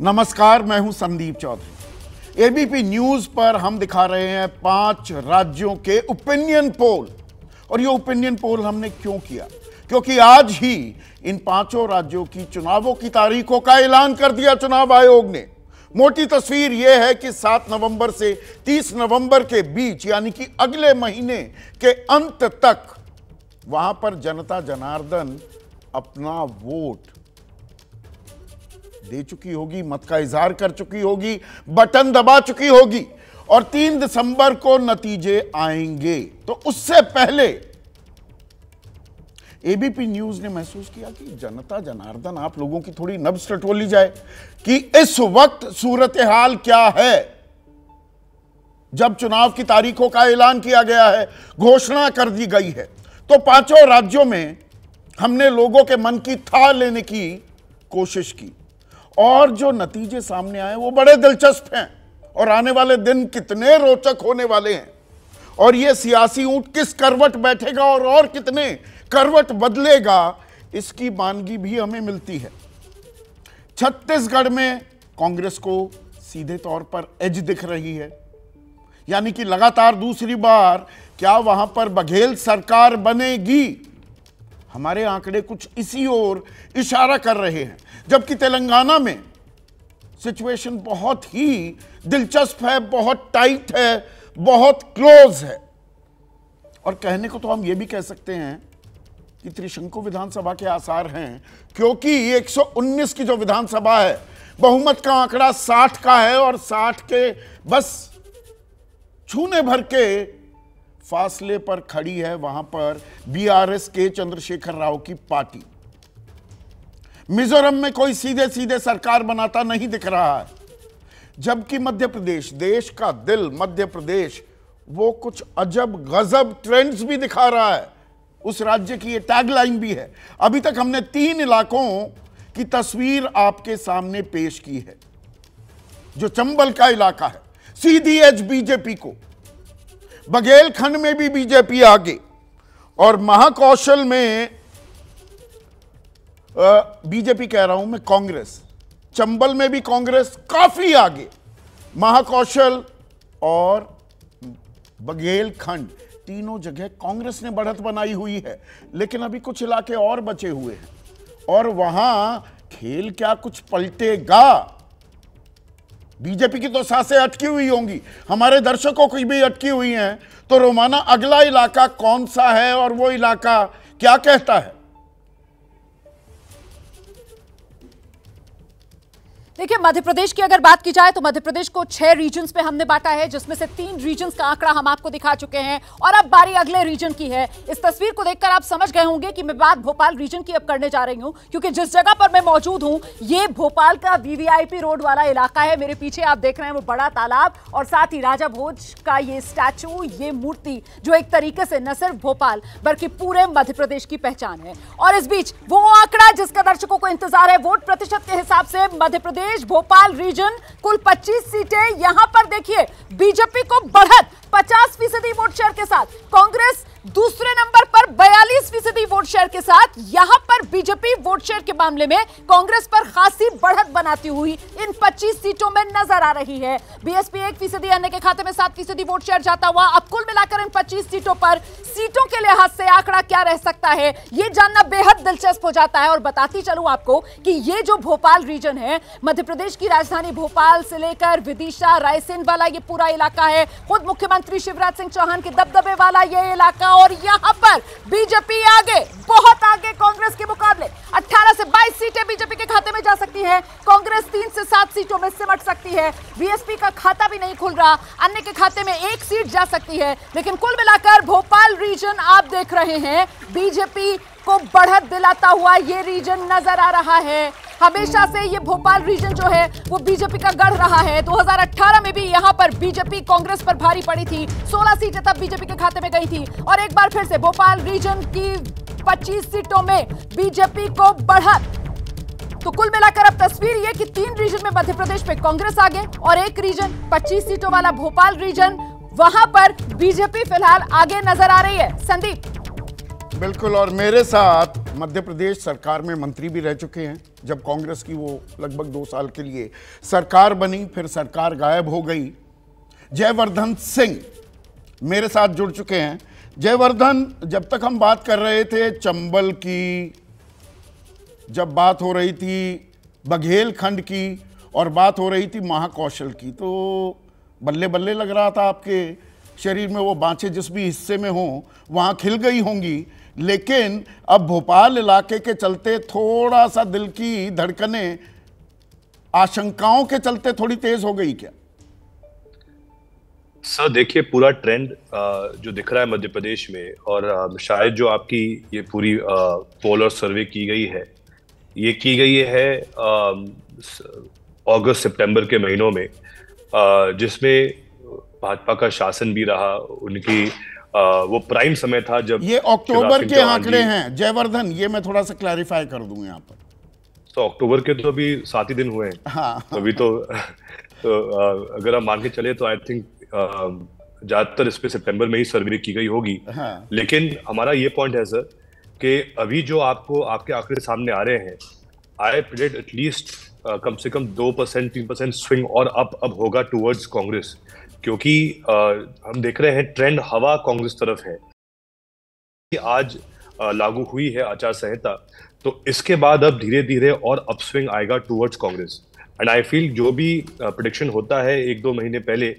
नमस्कार मैं हूं संदीप चौधरी एबीपी न्यूज पर हम दिखा रहे हैं पांच राज्यों के ओपिनियन पोल और ये ओपिनियन पोल हमने क्यों किया क्योंकि आज ही इन पांचों राज्यों की चुनावों की तारीखों का ऐलान कर दिया चुनाव आयोग ने मोटी तस्वीर यह है कि 7 नवंबर से 30 नवंबर के बीच यानी कि अगले महीने के अंत तक वहां पर जनता जनार्दन अपना वोट दे चुकी होगी मत का इजहार कर चुकी होगी बटन दबा चुकी होगी और तीन दिसंबर को नतीजे आएंगे तो उससे पहले एबीपी न्यूज ने महसूस किया कि जनता जनार्दन आप लोगों की थोड़ी नब्स टटोली जाए कि इस वक्त सूरत हाल क्या है जब चुनाव की तारीखों का ऐलान किया गया है घोषणा कर दी गई है तो पांचों राज्यों में हमने लोगों के मन की था लेने की कोशिश की और जो नतीजे सामने आए वो बड़े दिलचस्प हैं और आने वाले दिन कितने रोचक होने वाले हैं और ये सियासी ऊंट किस करवट बैठेगा और और कितने करवट बदलेगा इसकी मानगी भी हमें मिलती है छत्तीसगढ़ में कांग्रेस को सीधे तौर पर एज दिख रही है यानी कि लगातार दूसरी बार क्या वहां पर बघेल सरकार बनेगी हमारे आंकड़े कुछ इसी ओर इशारा कर रहे हैं जबकि तेलंगाना में सिचुएशन बहुत ही दिलचस्प है बहुत टाइट है बहुत क्लोज है और कहने को तो हम ये भी कह सकते हैं कि त्रिशंकु विधानसभा के आसार हैं क्योंकि 119 की जो विधानसभा है बहुमत का आंकड़ा 60 का है और 60 के बस छूने भर के फासले पर खड़ी है वहां पर बीआरएस के चंद्रशेखर राव की पार्टी मिजोरम में कोई सीधे सीधे सरकार बनाता नहीं दिख रहा है जबकि मध्य प्रदेश देश का दिल मध्य प्रदेश वो कुछ अजब गजब ट्रेंड्स भी दिखा रहा है उस राज्य की ये टैगलाइन भी है अभी तक हमने तीन इलाकों की तस्वीर आपके सामने पेश की है जो चंबल का इलाका है सीधी एच बीजेपी को बघेलखंड में भी बीजेपी आगे और महाकौशल में बीजेपी कह रहा हूं मैं कांग्रेस चंबल में भी कांग्रेस काफी आगे महाकौशल और बघेल खंड तीनों जगह कांग्रेस ने बढ़त बनाई हुई है लेकिन अभी कुछ इलाके और बचे हुए हैं और वहां खेल क्या कुछ पलटेगा बीजेपी की तो सांसें अटकी हुई होंगी हमारे दर्शकों की भी अटकी हुई हैं तो रोमाना अगला इलाका कौन सा है और वो इलाका क्या कहता है देखिए मध्य प्रदेश की अगर बात की जाए तो मध्य प्रदेश को छह रीजन्स में हमने बांटा है जिसमें से तीन रीजन्स का आंकड़ा हम आपको दिखा चुके हैं और अब बारी अगले रीजन की है इस तस्वीर को देखकर आप समझ गए होंगे कि मैं बात भोपाल रीजन की अब करने जा रही हूं क्योंकि जिस जगह पर मैं मौजूद हूं ये भोपाल का वीवीआईपी रोड वाला इलाका है मेरे पीछे आप देख रहे हैं वो बड़ा तालाब और साथ ही राजा भोज का ये स्टैचू ये मूर्ति जो एक तरीके से न सिर्फ भोपाल बल्कि पूरे मध्य प्रदेश की पहचान है और इस बीच वो आंकड़ा जिसका दर्शकों को इंतजार है वोट प्रतिशत के हिसाब से मध्य प्रदेश प्रदेश भोपाल रीजन कुल 25 सीटें यहां पर देखिए बीजेपी को बढ़त पचास फीसदी वोट शेयर के साथ कांग्रेस दूसरे नंबर पर बयालीस फीसदी वोट शेयर के साथ यहां पर बीजेपी वोट शेयर के मामले में कांग्रेस पर खासी बढ़त बनाती हुई इन 25 सीटों में नजर आ रही है बीएसपी एक फीसदी अन्य के खाते में सात फीसदी वोट शेयर जाता हुआ अब कुल मिलाकर इन 25 सीटों पर सीटों के लिहाज से आंकड़ा क्या रह सकता है यह जानना बेहद दिलचस्प हो जाता है और बताती चलू आपको कि ये जो भोपाल रीजन है मध्य प्रदेश की राजधानी भोपाल से लेकर विदिशा रायसेन वाला ये पूरा इलाका है खुद मुख्यमंत्री मुख्यमंत्री शिवराज सिंह चौहान के दबदबे वाला ये इलाका और यहाँ पर बीजेपी आगे बहुत आगे कांग्रेस के मुकाबले 18 से 22 सीटें बीजेपी के खाते में जा सकती हैं कांग्रेस तीन से सात सीटों में सिमट सकती है बीएसपी का खाता भी नहीं खुल रहा अन्य के खाते में एक सीट जा सकती है लेकिन कुल मिलाकर भोपाल रीजन आप देख रहे हैं बीजेपी को बढ़त दिलाता हुआ ये रीजन नजर आ रहा है हमेशा से ये भोपाल रीजन जो है वो बीजेपी का गढ़ रहा है 2018 में भी यहाँ पर बीजेपी कांग्रेस पर भारी पड़ी थी 16 सीटें तब बीजेपी के खाते में गई थी और एक बार फिर से भोपाल रीजन की 25 सीटों में बीजेपी को बढ़त तो कुल मिलाकर अब तस्वीर ये कि तीन रीजन में मध्य प्रदेश में कांग्रेस आगे और एक रीजन पच्चीस सीटों वाला भोपाल रीजन वहां पर बीजेपी फिलहाल आगे नजर आ रही है संदीप बिल्कुल और मेरे साथ मध्य प्रदेश सरकार में मंत्री भी रह चुके हैं जब कांग्रेस की वो लगभग दो साल के लिए सरकार बनी फिर सरकार गायब हो गई जयवर्धन सिंह मेरे साथ जुड़ चुके हैं जयवर्धन जब तक हम बात कर रहे थे चंबल की जब बात हो रही थी बघेल खंड की और बात हो रही थी महाकौशल की तो बल्ले बल्ले लग रहा था आपके शरीर में वो बाँचे जिस भी हिस्से में हों वहाँ खिल गई होंगी लेकिन अब भोपाल इलाके के चलते थोड़ा सा दिल की धड़कने आशंकाओं के चलते थोड़ी तेज हो गई क्या सर देखिए पूरा ट्रेंड जो दिख रहा है मध्य प्रदेश में और शायद जो आपकी ये पूरी पोल और सर्वे की गई है ये की गई है अगस्त सितंबर के महीनों में जिसमें भाजपा का शासन भी रहा उनकी आ, वो प्राइम समय था जब ये अक्टूबर के आंकड़े हैं जयवर्धन ये मैं थोड़ा सा क्लैरिफाई कर दूं यहाँ पर तो अक्टूबर के तो अभी सात ही दिन हुए हैं हाँ, अभी तो, तो अगर आप मान के चले तो आई थिंक ज्यादातर इस पे सितंबर में ही सर्वे की गई होगी हाँ। लेकिन हमारा ये पॉइंट है सर कि अभी जो आपको आपके आंकड़े सामने आ रहे हैं आई प्रेड एटलीस्ट कम से कम दो परसेंट तीन परसेंट स्विंग और अप अब होगा टुवर्ड्स कांग्रेस क्योंकि हम देख रहे हैं ट्रेंड हवा कांग्रेस तरफ है आज लागू हुई है आचार संहिता तो इसके बाद अब धीरे धीरे और अपस्विंग आएगा towards Congress and I feel जो भी प्रोडिक्शन होता है एक दो महीने पहले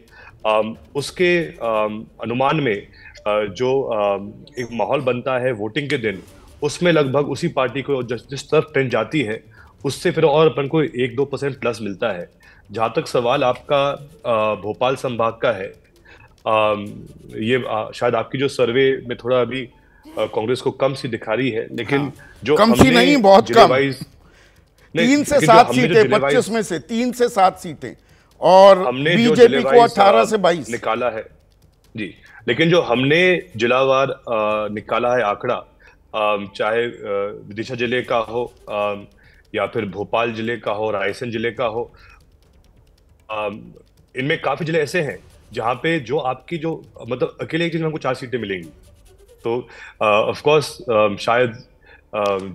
उसके अनुमान में जो एक माहौल बनता है वोटिंग के दिन उसमें लगभग उसी पार्टी को जिस तरफ ट्रेंड जाती है उससे फिर और अपन को एक दो परसेंट प्लस मिलता है जहाँ तक सवाल आपका भोपाल संभाग का है ये शायद आपकी जो सर्वे में थोड़ा अभी कांग्रेस को कम सी दिखा रही है लेकिन हाँ। जो कम सी नहीं बहुत कम तीन से सात सीटें पच्चीस में से तीन से सात सीटें और हमने बीजेपी को अठारह से बाईस निकाला है जी लेकिन जो हमने जिलावार निकाला है आंकड़ा चाहे विदिशा जिले का हो आ, या फिर भोपाल जिले का हो रायसेन जिले का हो इनमें काफ़ी जिले ऐसे हैं जहाँ पे जो आपकी जो मतलब अकेले एक चीज में चार सीटें मिलेंगी तो ऑफ कोर्स शायद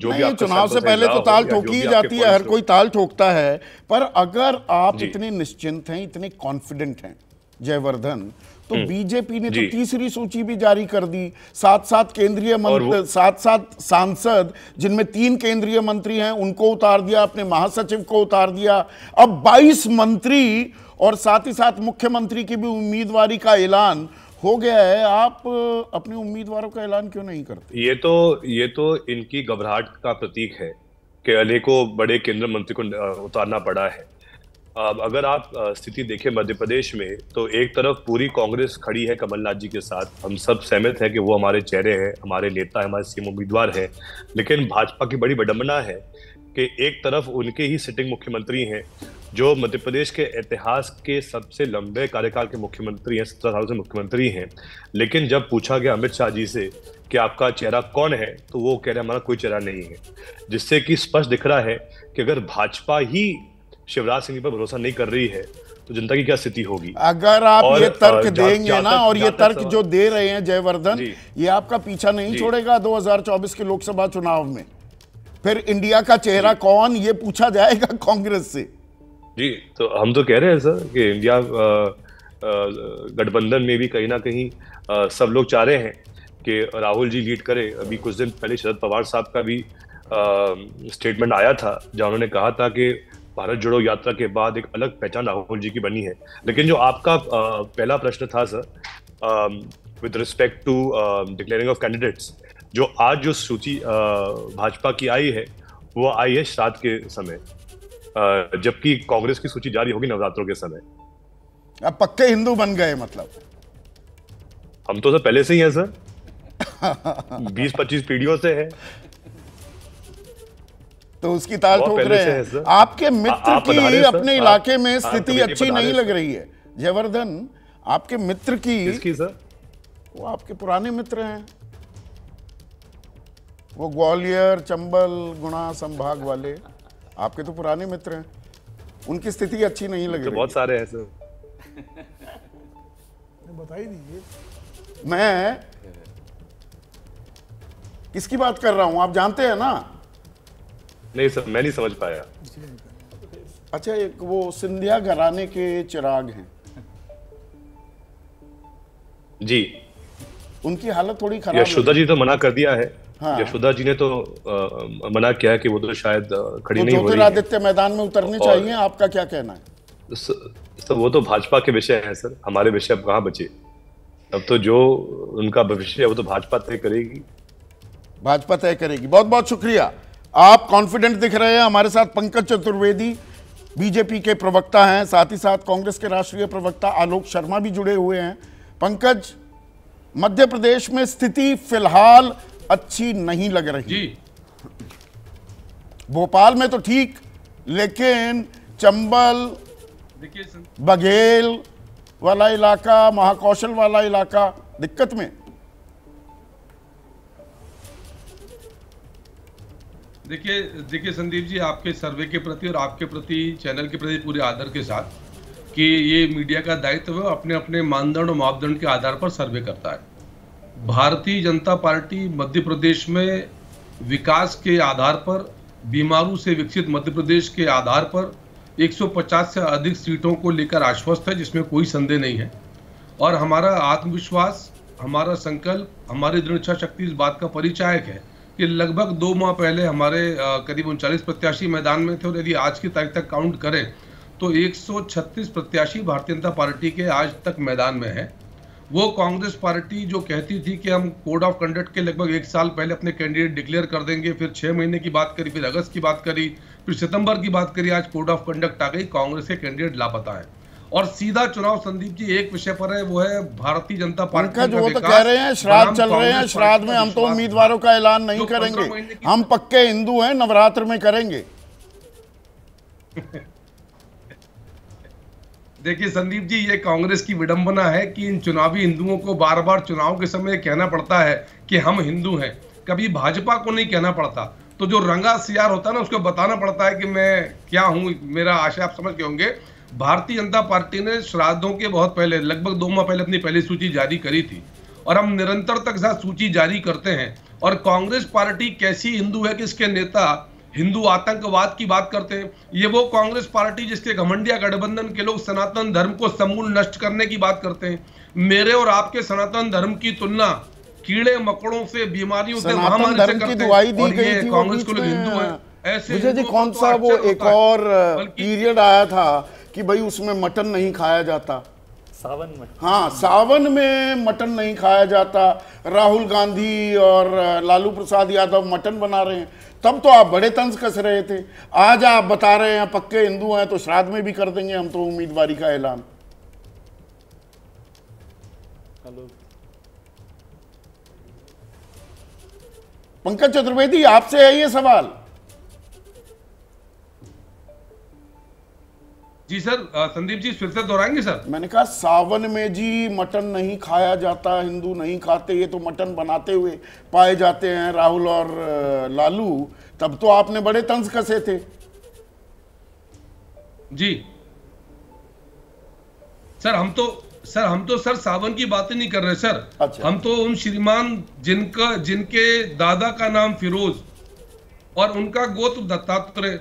जो भी चुनाव से पहले तो ताल ठोकी ही जाती है हर कोई ताल ठोकता है पर अगर आप इतने निश्चिंत हैं इतने कॉन्फिडेंट हैं जयवर्धन तो हम्म। बीजेपी ने तो तीसरी सूची भी जारी कर दी साथ साथ केंद्रीय मंत्री साथ साथ सांसद जिनमें तीन केंद्रीय मंत्री हैं उनको उतार दिया अपने महासचिव को उतार दिया अब 22 मंत्री और साथ ही साथ मुख्यमंत्री की भी उम्मीदवारी का ऐलान हो गया है आप अपने उम्मीदवारों का ऐलान क्यों नहीं करते ये तो ये तो इनकी घबराहट का प्रतीक है कि अनेकों बड़े केंद्र मंत्री को उतारना पड़ा है अगर आप स्थिति देखें मध्य प्रदेश में तो एक तरफ पूरी कांग्रेस खड़ी है कमलनाथ जी के साथ हम सब सहमत हैं कि वो हमारे चेहरे हैं हमारे नेता हैं हमारे सीएम उम्मीदवार हैं लेकिन भाजपा की बड़ी विडम्बना है कि एक तरफ उनके ही सिटिंग मुख्यमंत्री हैं जो मध्य प्रदेश के इतिहास के सबसे लंबे कार्यकाल के मुख्यमंत्री हैं सत्रह सालों से मुख्यमंत्री हैं लेकिन जब पूछा गया अमित शाह जी से कि आपका चेहरा कौन है तो वो कह रहे हमारा कोई चेहरा नहीं है जिससे कि स्पष्ट दिख रहा है कि अगर भाजपा ही शिवराज सिंह पर भरोसा नहीं कर रही है तो जनता की क्या स्थिति होगी अगर आप ये तर्क देंगे जा, ना और ये तर्क जो दे रहे हैं जयवर्धन ये आपका पीछा नहीं छोड़ेगा 2024 के लोकसभा चुनाव में फिर इंडिया का चेहरा कौन ये पूछा जाएगा कांग्रेस से जी तो हम तो कह रहे हैं सर कि इंडिया गठबंधन में भी कहीं ना कहीं आ, सब लोग चाह रहे हैं कि राहुल जी लीड करें अभी कुछ दिन पहले शरद पवार साहब का भी स्टेटमेंट आया था जहाँ उन्होंने कहा था कि भारत जोड़ो यात्रा के बाद एक अलग पहचान राहुल जी की बनी है लेकिन जो आपका पहला प्रश्न था sir with respect to declaring of candidates जो आज जो सूची भाजपा की आई है वो आई है श्राद्ध के समय जबकि कांग्रेस की सूची जारी होगी नवरात्रों के समय आप पक्के हिंदू बन गए मतलब हम तो सर पहले से ही हैं सर बीस पच्चीस पीढ़ियों से है तो उसकी ताल ठोक रहे हैं आपके मित्र आ, की अपने इलाके में तो स्थिति अच्छी नहीं लग रही है जयवर्धन आपके मित्र की सर वो आपके पुराने मित्र हैं वो ग्वालियर चंबल गुना संभाग वाले आपके तो पुराने मित्र हैं उनकी स्थिति अच्छी नहीं लग तो रही बहुत सारे हैं सर बता ही दीजिए मैं किसकी बात कर रहा हूं आप जानते हैं ना नहीं सर मैं नहीं समझ पाया अच्छा एक वो सिंधिया घराने के चिराग हैं जी उनकी हालत थोड़ी खराब यशोदा जी तो मना कर दिया है हाँ। यशोदा जी ने तो आ, मना किया है कि वो तो शायद खड़ी तो नहीं हो रही आदित्य मैदान में उतरने चाहिए आपका क्या कहना है स, सर वो तो भाजपा के विषय है सर हमारे विषय अब कहाँ बचे अब तो जो उनका भविष्य है वो तो भाजपा तय करेगी भाजपा तय करेगी बहुत बहुत शुक्रिया आप कॉन्फिडेंट दिख रहे हैं हमारे साथ पंकज चतुर्वेदी बीजेपी के प्रवक्ता हैं साथ ही साथ कांग्रेस के राष्ट्रीय प्रवक्ता आलोक शर्मा भी जुड़े हुए हैं पंकज मध्य प्रदेश में स्थिति फिलहाल अच्छी नहीं लग रही जी। भोपाल में तो ठीक लेकिन चंबल बघेल वाला इलाका महाकौशल वाला इलाका दिक्कत में देखिए देखिए संदीप जी आपके सर्वे के प्रति और आपके प्रति चैनल के प्रति पूरे आदर के साथ कि ये मीडिया का दायित्व है अपने अपने मानदंड और मापदंड के आधार पर सर्वे करता है भारतीय जनता पार्टी मध्य प्रदेश में विकास के आधार पर बीमारू से विकसित मध्य प्रदेश के आधार पर 150 से अधिक सीटों को लेकर आश्वस्त है जिसमें कोई संदेह नहीं है और हमारा आत्मविश्वास हमारा संकल्प हमारी दृढ़ शक्ति इस बात का परिचायक है कि लगभग दो माह पहले हमारे करीब उनचालीस प्रत्याशी मैदान में थे और यदि आज की तारीख तक काउंट करें तो 136 प्रत्याशी भारतीय जनता पार्टी के आज तक मैदान में हैं वो कांग्रेस पार्टी जो कहती थी कि हम कोड ऑफ कंडक्ट के लगभग एक साल पहले अपने कैंडिडेट डिक्लेयर कर देंगे फिर छः महीने की बात करी फिर अगस्त की बात करी फिर सितंबर की बात करी आज कोड ऑफ कंडक्ट आ गई कांग्रेस के कैंडिडेट लापता है और सीधा चुनाव संदीप जी एक विषय पर है वो है भारतीय जनता पार्टी का वो तो कह रहे हैं श्राद्ध चल रहे हैं श्राद्ध में हम तो उम्मीदवारों का ऐलान नहीं करेंगे तो हम पक्के हिंदू हैं नवरात्र में करेंगे देखिए संदीप जी ये कांग्रेस की विडंबना है कि इन चुनावी हिंदुओं को बार बार चुनाव के समय कहना पड़ता है कि हम हिंदू हैं कभी भाजपा को नहीं कहना पड़ता तो जो रंगा सियार होता है ना उसको बताना पड़ता है कि मैं क्या हूँ मेरा आशा आप समझ के होंगे भारतीय जनता पार्टी ने श्राद्धों के बहुत पहले लगभग दो माह पहले अपनी पहली सूची जारी करी थी और हम निरंतर तक साथ सूची जारी करते हैं और कांग्रेस पार्टी कैसी हिंदू है कि इसके नेता हिंदू आतंकवाद की बात करते हैं ये वो कांग्रेस पार्टी जिसके घमंडिया गठबंधन के लोग सनातन धर्म को समूल नष्ट करने की बात करते हैं मेरे और आपके सनातन धर्म की तुलना कीड़े मकड़ों से बीमारियों से महामारी कांग्रेस को लोग हिंदू है ऐसे कौन तो सा वो अच्छा एक और पीरियड आया था कि भाई उसमें मटन नहीं खाया जाता सावन में हाँ सावन में मटन नहीं खाया जाता राहुल गांधी और लालू प्रसाद यादव मटन बना रहे हैं तब तो आप बड़े तंज कस रहे थे आज आप बता रहे हैं पक्के हिंदू हैं तो श्राद्ध में भी कर देंगे हम तो उम्मीदवारी का ऐलान हेलो पंकज चतुर्वेदी आपसे है ये सवाल जी सर संदीप जी फिर से दोहराएंगे सर मैंने कहा सावन में जी मटन नहीं खाया जाता हिंदू नहीं खाते ये तो मटन बनाते हुए पाए जाते हैं राहुल और लालू तब तो आपने बड़े तंज कसे थे जी सर हम तो सर हम तो सर सावन की बात नहीं कर रहे सर अच्छा। हम तो उन श्रीमान जिनका जिनके दादा का नाम फिरोज और उनका गोत्र दत्तात्रेय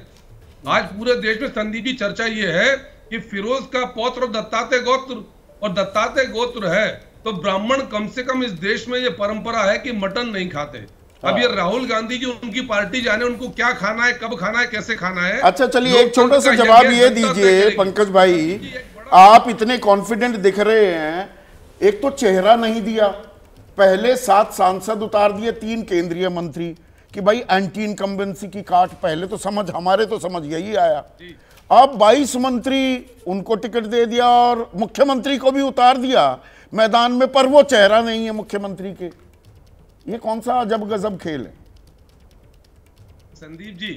आज पूरे देश में संदीपी की चर्चा ये है कि फिरोज का पौत्र दत्ताते गोत्र और दत्ताते गोत्र है तो ब्राह्मण कम से कम इस देश में ये परंपरा है कि मटन नहीं खाते हाँ। अब ये राहुल गांधी जी उनकी पार्टी जाने उनको क्या खाना है कब खाना है कैसे खाना है अच्छा चलिए एक छोटा सा जवाब ये दीजिए पंकज भाई आप इतने कॉन्फिडेंट दिख रहे हैं एक तो चेहरा नहीं दिया पहले सात सांसद उतार दिए तीन केंद्रीय मंत्री कि भाई एंटी इनकम्बेंसी की काट पहले तो समझ हमारे तो समझ यही आया अब 22 मंत्री उनको टिकट दे दिया और मुख्यमंत्री को भी उतार दिया मैदान में पर वो चेहरा नहीं है मुख्यमंत्री के ये कौन सा अजब गजब खेल है संदीप जी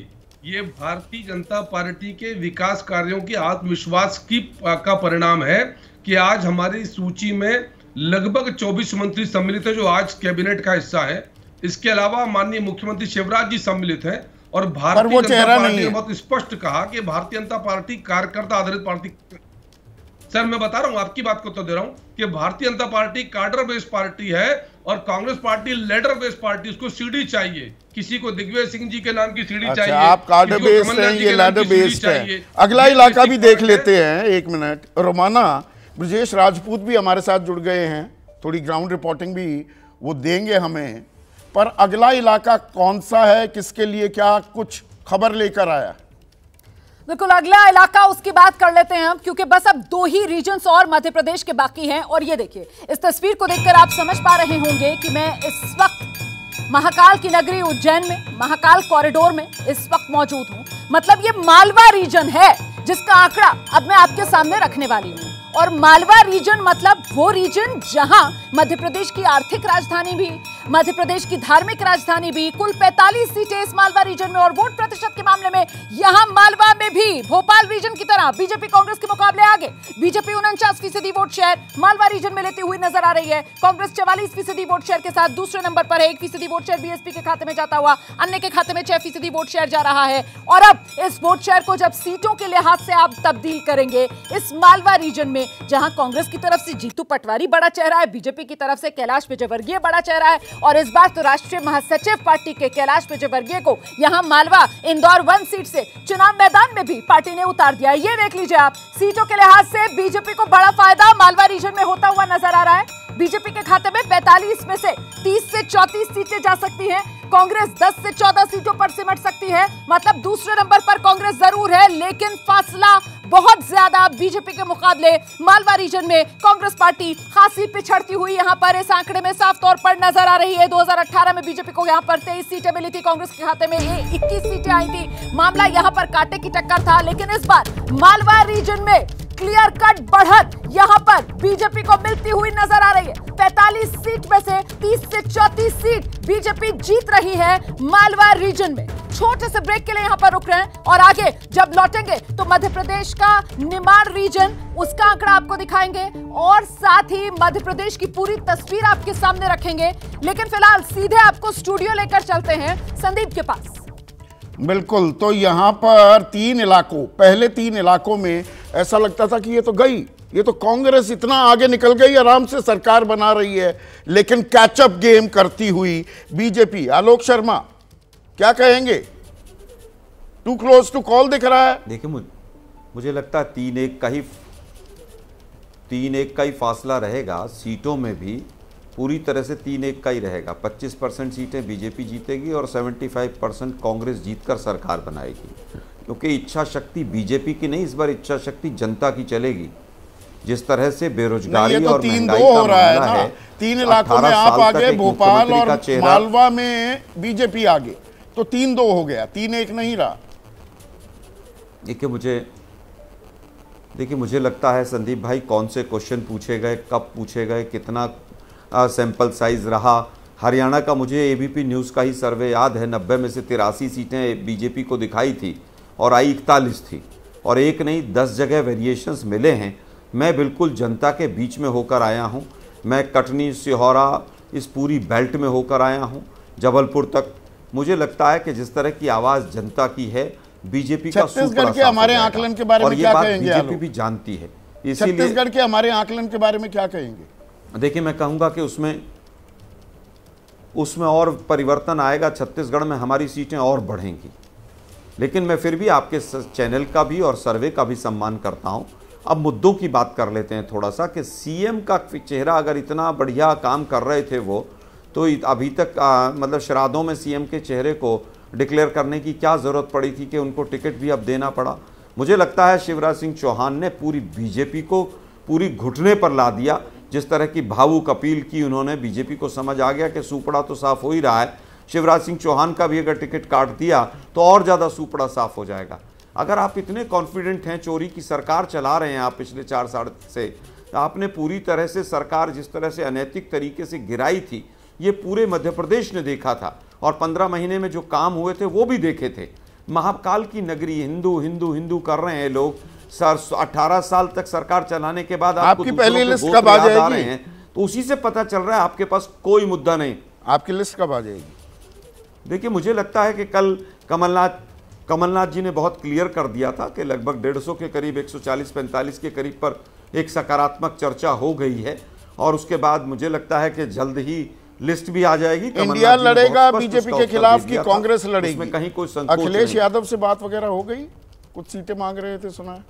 ये भारतीय जनता पार्टी के विकास कार्यों के आत्मविश्वास की का परिणाम है कि आज हमारी सूची में लगभग 24 मंत्री सम्मिलित है जो आज कैबिनेट का हिस्सा है इसके अलावा माननीय मुख्यमंत्री शिवराज जी सम्मिलित हैं और भारतीय जनता पार्टी ने बहुत स्पष्ट कहा कि भारतीय जनता पार्टी कार्यकर्ता आधारित पार्टी सर मैं बता रहा हूं आपकी बात को तो दे रहा हूं कि भारतीय जनता पार्टी कार्डर बेस्ड पार्टी है और Congress party ladder based party उसको सीढ़ी चाहिए किसी को दिग्विजय सिंह जी के नाम की सीढ़ी अच्छा, चाहिए आप कार्डर बेस्ड हैं ये लेडर बेस्ड है अगला इलाका भी देख लेते हैं एक मिनट रोमाना ब्रजेश राजपूत भी हमारे साथ जुड़ गए हैं थोड़ी ग्राउंड रिपोर्टिंग भी वो देंगे हमें पर अगला इलाका कौन सा है किसके लिए क्या कुछ खबर लेकर आया बिल्कुल अगला इलाका उसकी बात कर लेते हैं हम क्योंकि बस अब दो ही रीजन और मध्य प्रदेश के बाकी हैं और ये देखिए इस तस्वीर को देखकर आप समझ पा रहे होंगे कि मैं इस वक्त महाकाल की नगरी उज्जैन में महाकाल कॉरिडोर में इस वक्त मौजूद हूं मतलब ये मालवा रीजन है जिसका आंकड़ा अब मैं आपके सामने रखने वाली हूं और मालवा रीजन मतलब वो रीजन जहां मध्य प्रदेश की आर्थिक राजधानी भी मध्य प्रदेश की धार्मिक राजधानी भी कुल 45 सीटें इस मालवा रीजन में और वोट प्रतिशत के मामले में यहां मालवा में भी भोपाल रीजन की तरह बीजेपी कांग्रेस के मुकाबले आगे बीजेपी उनचास फीसदी वोट शेयर मालवा रीजन में लेती हुई नजर आ रही है कांग्रेस चवालीस फीसदी वोट शेयर के साथ दूसरे नंबर पर है एक फीसदी वोट शेयर बीएसपी के खाते में जाता हुआ अन्य के खाते में छह फीसदी वोट शेयर जा रहा है और अब इस वोट शेयर को जब सीटों के लिहाज से आप तब्दील करेंगे इस मालवा रीजन में जहां कांग्रेस की तरफ से जीतू पटवारी बड़ा चेहरा है बीजेपी की तरफ से कैलाश विजयवर्गीय बड़ा चेहरा है और इस बार तो राष्ट्रीय महासचिव पार्टी के कैलाश विजयवर्गीय को यहाँ मालवा इंदौर वन सीट से चुनाव मैदान में भी पार्टी ने उतार दिया ये देख लीजिए आप सीटों के लिहाज से बीजेपी को बड़ा फायदा मालवा रीजन में होता हुआ नजर आ रहा है बीजेपी के खाते में 45 में से 30 से 34 सीटें जा सकती हैं कांग्रेस 10 से 14 सीटों पर सिमट सकती है मतलब दूसरे नंबर पर कांग्रेस जरूर है लेकिन फासला बहुत ज्यादा बीजेपी के मुकाबले मालवा रीजन में कांग्रेस पार्टी खासी पिछड़ती हुई यहां पर इस आंकड़े में साफ तौर पर नजर आ रही है 2018 में बीजेपी को यहां पर तेईस सीटें मिली थी कांग्रेस के खाते में ये इक्कीस सीटें आई थी मामला यहां पर कांटे की टक्कर था लेकिन इस बार मालवा रीजन में क्लियर कट बढ़त यहां पर बीजेपी को मिलती हुई नजर आ रही है 45 सीट में से 30 से चौतीस सीट बीजेपी जीत रही है मालवा रीजन में छोटे से ब्रेक के लिए यहां पर रुक रहे हैं और आगे जब लौटेंगे तो मध्य प्रदेश का निमाड़ रीजन उसका आंकड़ा आपको दिखाएंगे और साथ ही मध्य प्रदेश की पूरी तस्वीर आपके सामने रखेंगे लेकिन फिलहाल सीधे आपको स्टूडियो लेकर चलते हैं संदीप के पास बिल्कुल तो यहाँ पर तीन इलाकों पहले तीन इलाकों में ऐसा लगता था कि ये तो गई ये तो कांग्रेस इतना आगे निकल गई आराम से सरकार बना रही है लेकिन कैचअप गेम करती हुई बीजेपी आलोक शर्मा क्या कहेंगे टू क्लोज टू कॉल दिख रहा है देखिए मुझे मुझे लगता है तीन एक का ही तीन एक का ही फासला रहेगा सीटों में भी पूरी तरह से तीन एक का ही रहेगा 25 परसेंट सीटें बीजेपी जीतेगी और 75 परसेंट कांग्रेस जीतकर सरकार बनाएगी क्योंकि इच्छा शक्ति बीजेपी की नहीं इस बार इच्छा शक्ति जनता की चलेगी जिस तरह से बेरोजगारी तो और महंगाई का हो रहा है, है तीन इलाकों में आप आगे भोपाल और मालवा में बीजेपी आगे तो तीन दो हो गया तीन एक नहीं रहा देखिए मुझे देखिए मुझे लगता है संदीप भाई कौन से क्वेश्चन पूछे गए कब पूछे गए कितना सैंपल साइज़ रहा हरियाणा का मुझे एबीपी न्यूज़ का ही सर्वे याद है नब्बे में से तिरासी सीटें बीजेपी को दिखाई थी और आई इकतालीस थी और एक नहीं दस जगह वेरिएशंस मिले हैं मैं बिल्कुल जनता के बीच में होकर आया हूँ मैं कटनी सिहोरा इस पूरी बेल्ट में होकर आया हूँ जबलपुर तक मुझे लगता है कि जिस तरह की आवाज़ जनता की है बीजेपी का छत्तीसगढ़ के हमारे आकलन के बारे में क्या कहेंगे बीजेपी भी जानती है छत्तीसगढ़ के हमारे आकलन के बारे में क्या कहेंगे देखिए मैं कहूंगा कि उसमें उसमें और परिवर्तन आएगा छत्तीसगढ़ में हमारी सीटें और बढ़ेंगी लेकिन मैं फिर भी आपके चैनल का भी और सर्वे का भी सम्मान करता हूं अब मुद्दों की बात कर लेते हैं थोड़ा सा कि सीएम का चेहरा अगर इतना बढ़िया काम कर रहे थे वो तो अभी तक आ, मतलब श्राद्धों में सीएम के चेहरे को डिक्लेयर करने की क्या ज़रूरत पड़ी थी कि उनको टिकट भी अब देना पड़ा मुझे लगता है शिवराज सिंह चौहान ने पूरी बीजेपी को पूरी घुटने पर ला दिया जिस तरह की भावुक अपील की उन्होंने बीजेपी को समझ आ गया कि सुपड़ा तो साफ हो ही रहा है शिवराज सिंह चौहान का भी अगर टिकट काट दिया तो और ज़्यादा सुपड़ा साफ हो जाएगा अगर आप इतने कॉन्फिडेंट हैं चोरी की सरकार चला रहे हैं आप पिछले चार साल से तो आपने पूरी तरह से सरकार जिस तरह से अनैतिक तरीके से गिराई थी ये पूरे मध्य प्रदेश ने देखा था और पंद्रह महीने में जो काम हुए थे वो भी देखे थे महाकाल की नगरी हिंदू हिंदू हिंदू कर रहे हैं लोग सर अठारह साल तक सरकार चलाने के बाद आपकी पहली लिस्ट कब आ जाएगी? हैं तो उसी से पता चल रहा है आपके पास कोई मुद्दा नहीं आपकी लिस्ट कब आ जाएगी देखिए मुझे लगता है कि कल कमलनाथ कमलनाथ जी ने बहुत क्लियर कर दिया था कि लगभग डेढ़ सौ के करीब एक सौ चालीस पैंतालीस के करीब पर एक सकारात्मक चर्चा हो गई है और उसके बाद मुझे लगता है कि जल्द ही लिस्ट भी आ जाएगी इंडिया लड़ेगा बीजेपी के खिलाफ की कांग्रेस लड़ेगी इसमें कहीं कोई संकोच अखिलेश यादव से बात वगैरह हो गई कुछ सीटें मांग रहे थे सुना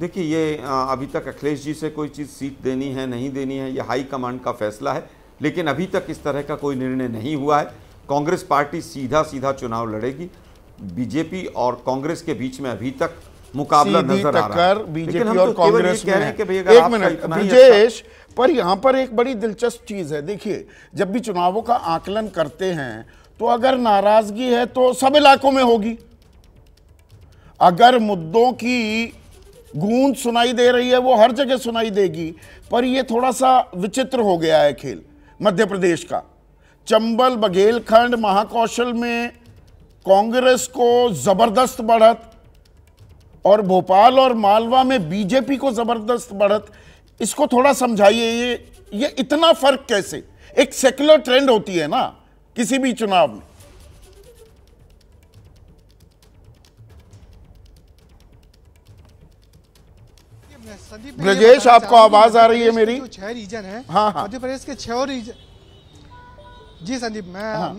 देखिए ये अभी तक अखिलेश जी से कोई चीज़ सीट देनी है नहीं देनी है ये हाई कमांड का फैसला है लेकिन अभी तक इस तरह का कोई निर्णय नहीं हुआ है कांग्रेस पार्टी सीधा सीधा चुनाव लड़ेगी बीजेपी और कांग्रेस के बीच में अभी तक मुकाबला नजर आ रहा है बीजेपी और तो कांग्रेस में एक मिनट ब्रिजेश पर यहां पर एक बड़ी दिलचस्प चीज है देखिए जब भी चुनावों का आकलन करते हैं तो अगर नाराजगी है तो सब इलाकों में होगी अगर मुद्दों की गूंज सुनाई दे रही है वो हर जगह सुनाई देगी पर ये थोड़ा सा विचित्र हो गया है खेल मध्य प्रदेश का चंबल बघेलखंड महाकौशल में कांग्रेस को जबरदस्त बढ़त और भोपाल और मालवा में बीजेपी को जबरदस्त बढ़त इसको थोड़ा समझाइए ये ये इतना फर्क कैसे एक सेक्युलर ट्रेंड होती है ना किसी भी चुनाव में ब्रजेश आपको आवाज आ रही है मेरी छह रीजन है हाँ हाँ मध्य प्रदेश के छह रीजन जी संदीप मैं हाँ।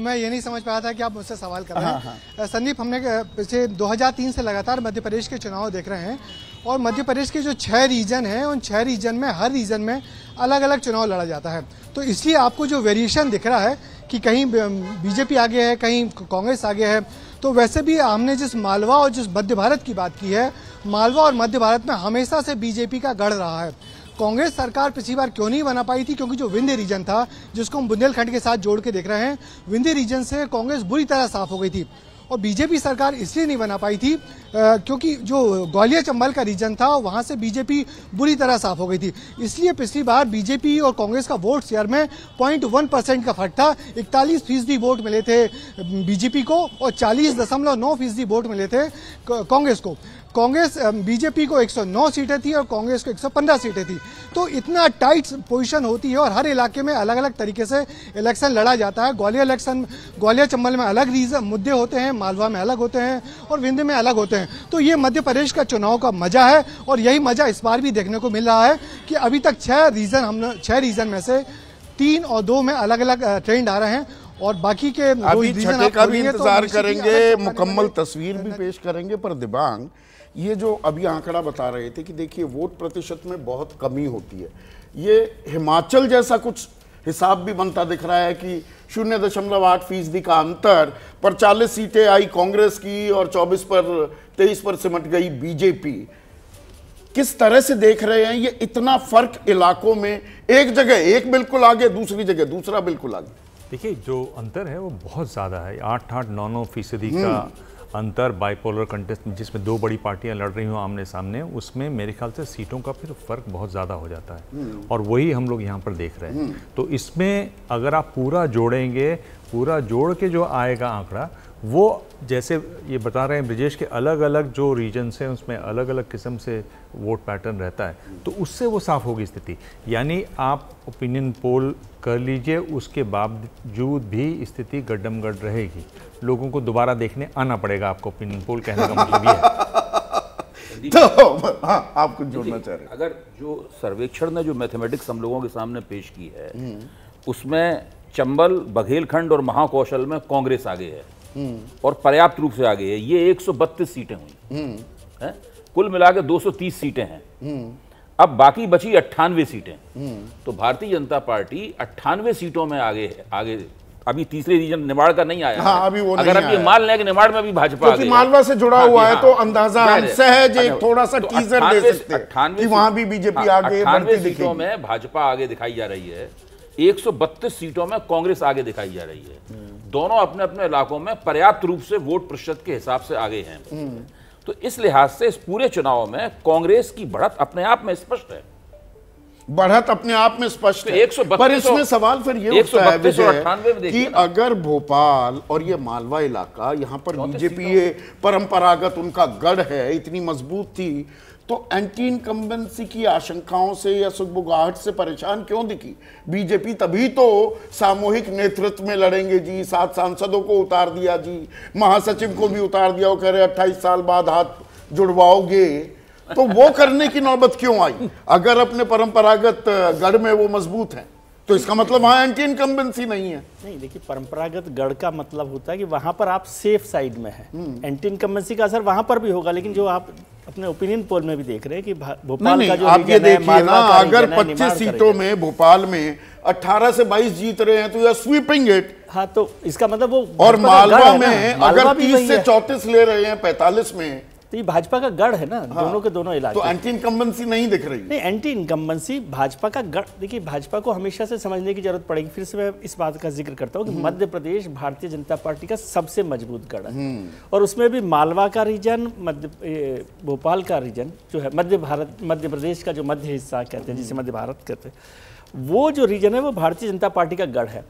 मैं ये नहीं समझ पा रहा था कि आप मुझसे सवाल कर रहे हाँ, हैं हाँ। संदीप हमने पिछले 2003 से लगातार मध्य प्रदेश के चुनाव देख रहे हैं और मध्य प्रदेश के जो छह रीजन हैं उन छह रीजन में हर रीजन में अलग अलग चुनाव लड़ा जाता है तो इसलिए आपको जो वेरिएशन दिख रहा है कि कहीं बीजेपी आगे है कहीं कांग्रेस आगे है तो वैसे भी हमने जिस मालवा और जिस मध्य भारत की बात की है मालवा और मध्य भारत में हमेशा से बीजेपी का गढ़ रहा है कांग्रेस सरकार पिछली बार क्यों नहीं बना पाई थी क्योंकि जो विंध्य रीजन था जिसको हम बुंदेलखंड के साथ जोड़ के देख रहे हैं विंध्य रीजन से कांग्रेस बुरी तरह साफ हो गई थी और बीजेपी सरकार इसलिए नहीं बना पाई थी आ, क्योंकि जो ग्वालियर चंबल का रीजन था वहां से बीजेपी बुरी तरह साफ हो गई थी इसलिए पिछली बार बीजेपी और कांग्रेस का वोट शेयर में पॉइंट वन परसेंट का फर्क था इकतालीस फीसदी वोट मिले थे बीजेपी को और चालीस दशमलव नौ फीसदी वोट मिले थे कांग्रेस को कांग्रेस बीजेपी को 109 सीटें थी और कांग्रेस को 115 सीटें थी तो इतना टाइट पोजीशन होती है और हर इलाके में अलग अलग तरीके से इलेक्शन लड़ा जाता है ग्वालियर इलेक्शन ग्वालियर चंबल में अलग रीजन मुद्दे होते हैं मालवा में अलग होते हैं और विंध्य में अलग होते हैं तो ये मध्य प्रदेश का चुनाव का मजा है और यही मजा इस बार भी देखने को मिल रहा है कि अभी तक छः रीजन हम छः रीजन में से तीन और दो में अलग अलग ट्रेंड आ रहे हैं और बाकी के अभी छठे का भी तो इंतजार तो करेंगे मुकम्मल तस्वीर भी पेश करेंगे पर दिबांग ये जो अभी आंकड़ा बता रहे थे कि देखिए वोट प्रतिशत में बहुत कमी होती है ये हिमाचल जैसा कुछ हिसाब भी बनता दिख रहा है कि शून्य दशमलव आठ फीसदी का अंतर पर चालीस सीटें आई कांग्रेस की और चौबीस पर तेईस पर सिमट गई बीजेपी किस तरह से देख रहे हैं ये इतना फर्क इलाकों में एक जगह एक बिल्कुल आगे दूसरी जगह दूसरा बिल्कुल आगे देखिए जो अंतर है वो बहुत ज़्यादा है आठ आठ नौ नौ फीसदी का हम्म। अंतर बाइपोलर कंटेस्ट जिसमें दो बड़ी पार्टियां लड़ रही हों आमने सामने उसमें मेरे ख्याल से सीटों का फिर फ़र्क बहुत ज़्यादा हो जाता है हम्म। और वही हम लोग यहाँ पर देख रहे हैं हम्म। तो इसमें अगर आप पूरा जोड़ेंगे पूरा जोड़ के जो आएगा आंकड़ा वो जैसे ये बता रहे हैं ब्रिजेश के अलग अलग जो रीजन्स हैं उसमें अलग अलग किस्म से वोट पैटर्न रहता है तो उससे वो साफ होगी स्थिति यानी आप ओपिनियन पोल कर लीजिए उसके बावजूद भी स्थिति गड़ रहेगी लोगों को दोबारा देखने आना पड़ेगा आपको ओपिनियन पोल कहने का मतलब है तो हाँ, आप कुछ जोड़ना चाह रहे अगर जो सर्वेक्षण ने जो मैथमेटिक्स हम लोगों के सामने पेश की है हम्म। उसमें चंबल बघेलखंड और महाकौशल में कांग्रेस आगे है हम्म। और पर्याप्त रूप से आगे है ये 132 सीटें हुई हम्म। कुल मिला के 230 सीटें हैं अब बाकी बची अट्ठानवे सीटें तो भारतीय जनता पार्टी अट्ठानवे सीटों में आगे है आगे अभी तीसरे रीजन निमाड़ का नहीं आया हाँ, अभी वो अगर नहीं अब माल लेक निमाड़ में अभी भाजपा तो मालवा से जुड़ा हाँ, हुआ है हाँ। तो अंदाजा हम सहज एक थोड़ा सा टीजर तो दे सकते हैं कि वहां भी बीजेपी हाँ, आगे बढ़ती सीटों में भाजपा आगे दिखाई जा रही है 132 सीटों में कांग्रेस आगे दिखाई जा रही है हम्म। दोनों अपने अपने इलाकों में पर्याप्त रूप से वोट प्रतिशत के हिसाब से आगे हैं हम्म। तो इस लिहाज से इस पूरे चुनाव में कांग्रेस की बढ़त अपने आप में स्पष्ट है बढ़त अपने आप में स्पष्ट तो है एक पर इसमें सवाल फिर ये उठता है विजय कि अगर भोपाल और ये मालवा इलाका यहाँ पर बीजेपी परंपरागत उनका गढ़ है इतनी मजबूत थी तो एंटी इनकम्बेंसी की आशंकाओं से या सुखबुगाहट से परेशान क्यों दिखी बीजेपी तभी तो सामूहिक नेतृत्व में लड़ेंगे जी सात सांसदों को उतार दिया जी महासचिव को भी उतार दिया वो कह रहे अट्ठाईस साल बाद हाथ जुड़वाओगे तो वो करने की नौबत क्यों आई अगर अपने परंपरागत गढ़ में वो मजबूत है तो इसका मतलब वहां एंटी इनकम्बेंसी नहीं है नहीं देखिए परंपरागत गढ़ का मतलब होता है कि वहां पर आप सेफ साइड में हैं एंटी इनकम्बेंसी हम्म। का असर वहां पर भी होगा लेकिन जो आप अपने ओपिनियन पोल में भी देख रहे हैं कि भोपाल का जो आप ये देखिए ना अगर 25 सीटों में भोपाल में 18 से 22 जीत रहे हैं तो यह स्वीपिंग इट हाँ तो इसका मतलब वो और मालवा में अगर 30 से 34 ले रहे हैं 45 में तो ये भाजपा का गढ़ है ना हाँ, दोनों के दोनों इलाके तो एंटी इनकम्बेंसी नहीं दिख रही नहीं एंटी इनकम्बेंसी भाजपा का गढ़ देखिए भाजपा को हमेशा से समझने की जरूरत पड़ेगी फिर से मैं इस बात का जिक्र करता हूँ कि हम्म। मध्य प्रदेश भारतीय जनता पार्टी का सबसे मजबूत गढ़ है हम्म। और उसमें भी मालवा का रीजन मध्य भोपाल का रीजन जो है मध्य भारत मध्य प्रदेश का जो मध्य हिस्सा कहते हैं जिसे मध्य भारत कहते हैं वो जो रीजन है वो भारतीय जनता पार्टी का गढ़ है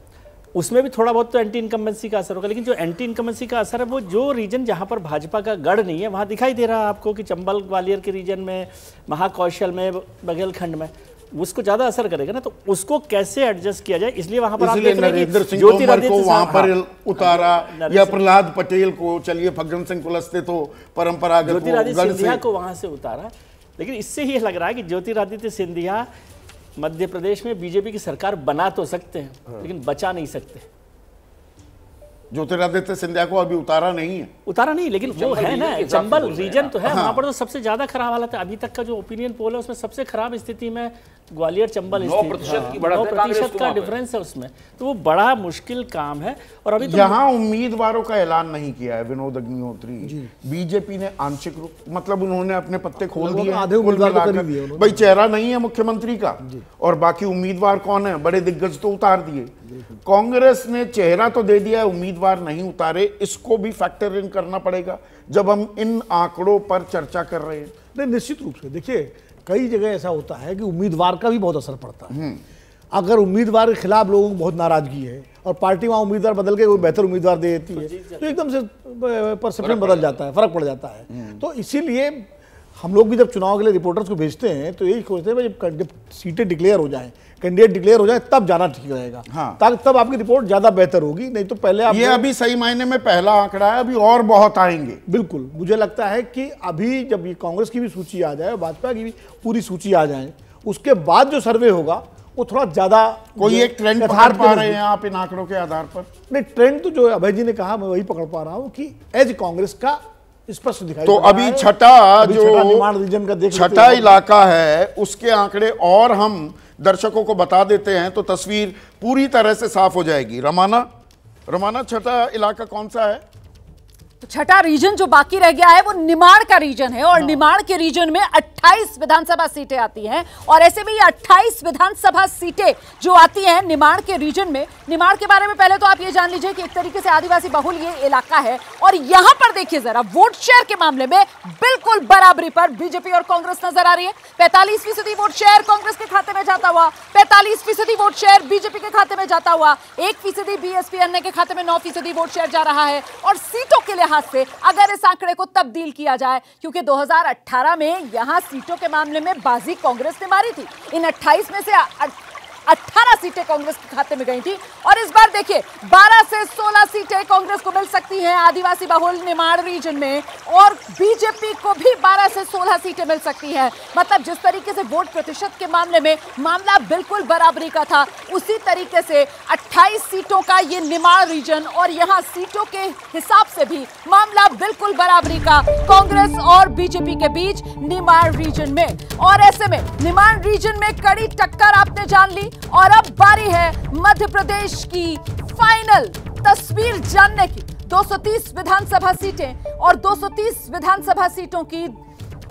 उसमें भी थोड़ा बहुत तो एंटी इनकम्बेंसी का असर होगा लेकिन जो एंटी इनकम्बेंसी का असर है वो जो रीजन जहाँ पर भाजपा का गढ़ नहीं है वहाँ दिखाई दे रहा है आपको कि चंबल ग्वालियर के रीजन में महाकौशल में बघेलखंड में उसको ज्यादा असर करेगा ना तो उसको कैसे एडजस्ट किया जाए इसलिए वहां पर आप नरेंद्र सिंह तोमर को वहां पर हाँ। उतारा या प्रहलाद पटेल को चलिए फग्गन सिंह कुलस्ते तो परंपरागत ज्योतिरादित्य सिंधिया को वहां से उतारा लेकिन इससे ही लग रहा है कि ज्योतिरादित्य सिंधिया मध्य प्रदेश में बीजेपी की सरकार बना तो सकते हैं हाँ। लेकिन बचा नहीं सकते ज्योतिरादित्य सिंधिया को अभी उतारा नहीं है उतारा नहीं लेकिन वो है ना चंबल रीजन तो है हाँ। वहां पर तो सबसे ज्यादा खराब हालत है अभी तक का जो ओपिनियन पोल है उसमें सबसे खराब स्थिति में ग्वालियर चंबल प्रतिशत हाँ, का डिफरेंस है उसमें तो वो बड़ा मुश्किल काम है और अभी तो- यहाँ उम्मीदवारों का ऐलान नहीं किया है विनोद अग्निहोत्री बीजेपी ने आंशिक रूप मतलब उन्होंने अपने पत्ते खोल दिए तो भाई चेहरा नहीं है मुख्यमंत्री का और बाकी उम्मीदवार कौन है बड़े दिग्गज तो उतार दिए कांग्रेस ने चेहरा तो दे दिया है उम्मीदवार नहीं उतारे इसको भी फैक्टर इन करना पड़ेगा जब हम इन आंकड़ों पर चर्चा कर रहे हैं नहीं निश्चित रूप से देखिए कई जगह ऐसा होता है कि उम्मीदवार का भी बहुत असर पड़ता है हम्म। अगर उम्मीदवार के खिलाफ लोगों को बहुत नाराजगी है और पार्टी वहाँ उम्मीदवार बदल के कोई बेहतर उम्मीदवार दे देती है तो, तो एकदम से परसेप्शन बदल जाता है फर्क पड़ जाता है हम्म। तो इसीलिए हम लोग भी जब चुनाव के लिए रिपोर्टर्स को भेजते हैं तो यही सोचते हैं जब सीटें डिक्लेयर हो जाए कैंडिडेट डिक्लेयर हो जाए तब जाना ठीक रहेगा हाँ ताकि तब आपकी रिपोर्ट ज्यादा बेहतर होगी नहीं तो पहले आप ये अभी सही मायने में पहला आंकड़ा है अभी और बहुत आएंगे बिल्कुल मुझे लगता है कि अभी जब ये कांग्रेस की भी सूची आ जाए भाजपा की भी पूरी सूची आ जाए उसके बाद जो सर्वे होगा वो थोड़ा ज्यादा कोई एक ट्रेंड पकड़ पा रहे हैं आप इन आंकड़ों के आधार पर नहीं ट्रेंड तो जो अभय जी ने कहा मैं वही पकड़ पा रहा हूँ कि एज कांग्रेस का स्पष्ट दिखाई तो अभी छठा जो छठा इलाका है उसके आंकड़े और हम दर्शकों को बता देते हैं तो तस्वीर पूरी तरह से साफ हो जाएगी रमाना रमाना छठा इलाका कौन सा है छठा रीजन जो बाकी रह गया है वो निमाड़ का रीजन है और हाँ। निमाड़ के रीजन में 28 विधानसभा सीटें आती हैं और ऐसे में ये 28 विधानसभा सीटें जो आती हैं निमाण के रीजन में निमाण के बारे में पहले तो आप ये जान लीजिए कि एक तरीके से आदिवासी बहुल ये इलाका है और यहां पर देखिए जरा वोट शेयर के मामले में बिल्कुल बराबरी पर बीजेपी और कांग्रेस नजर आ रही है पैंतालीस फीसदी वोट शेयर कांग्रेस के खाते में जाता हुआ पैंतालीस फीसदी वोट शेयर बीजेपी के खाते में जाता हुआ एक फीसदी बीएसपी अन्य के खाते में नौ फीसदी वोट शेयर जा रहा है और सीटों के लिहाज से अगर इस आंकड़े को तब्दील किया जाए क्योंकि 2018 में यहां सीटों के मामले में बाजी कांग्रेस ने मारी थी इन 28 में से 18 सीटें कांग्रेस के खाते में गई थी और इस बार देखिए 12 से 16 सीटें कांग्रेस को मिल सकती हैं आदिवासी बहुल निमाड़ रीजन में और बीजेपी को भी 12 से 16 सीटें मिल सकती हैं मतलब जिस तरीके से वोट प्रतिशत के मामले में मामला बिल्कुल बराबरी का था उसी तरीके से अट्ठाईस सीटों का ये निमाड़ रीजन और यहाँ सीटों के हिसाब से भी मामला बिल्कुल बराबरी का कांग्रेस और बीजेपी के बीच निमाड़ रीजन में और ऐसे में निमाड़ रीजन में कड़ी टक्कर आपने जान ली और अब बारी है मध्य प्रदेश की फाइनल तस्वीर जानने की 230 विधानसभा सीटें और 230 विधानसभा सीटों की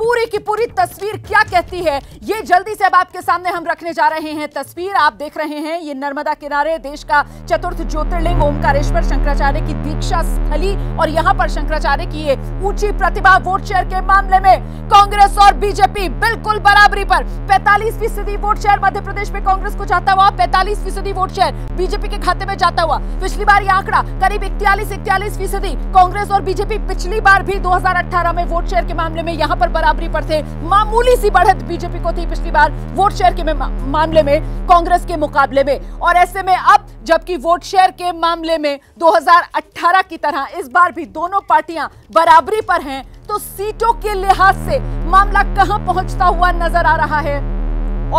पूरी की पूरी तस्वीर क्या कहती है ये जल्दी से अब आपके सामने हम रखने जा रहे हैं तस्वीर आप देख रहे हैं ये नर्मदा किनारे देश का चतुर्थ ज्योतिर्लिंग ओमकारेश्वर शंकराचार्य की दीक्षा स्थली और यहाँ पर शंकराचार्य की ये ऊंची प्रतिभा वोट शेयर के मामले में कांग्रेस और बीजेपी बिल्कुल बराबरी पर पैतालीस फीसदी वोट शेयर मध्य प्रदेश में कांग्रेस को जाता हुआ पैतालीस फीसदी वोट शेयर बीजेपी के खाते में जाता हुआ पिछली बार यह आंकड़ा करीब इकतालीस इकतालीस फीसदी कांग्रेस और बीजेपी पिछली बार भी दो में वोट शेयर के मामले में यहाँ पर बराबर बराबरी पर थे मामूली सी बढ़त बीजेपी को थी पिछली बार वोट शेयर के मामले में कांग्रेस के मुकाबले में और ऐसे में अब जबकि वोट शेयर के मामले में 2018 की तरह इस बार भी दोनों पार्टियां बराबरी पर हैं तो सीटों के लिहाज से मामला कहां पहुंचता हुआ नजर आ रहा है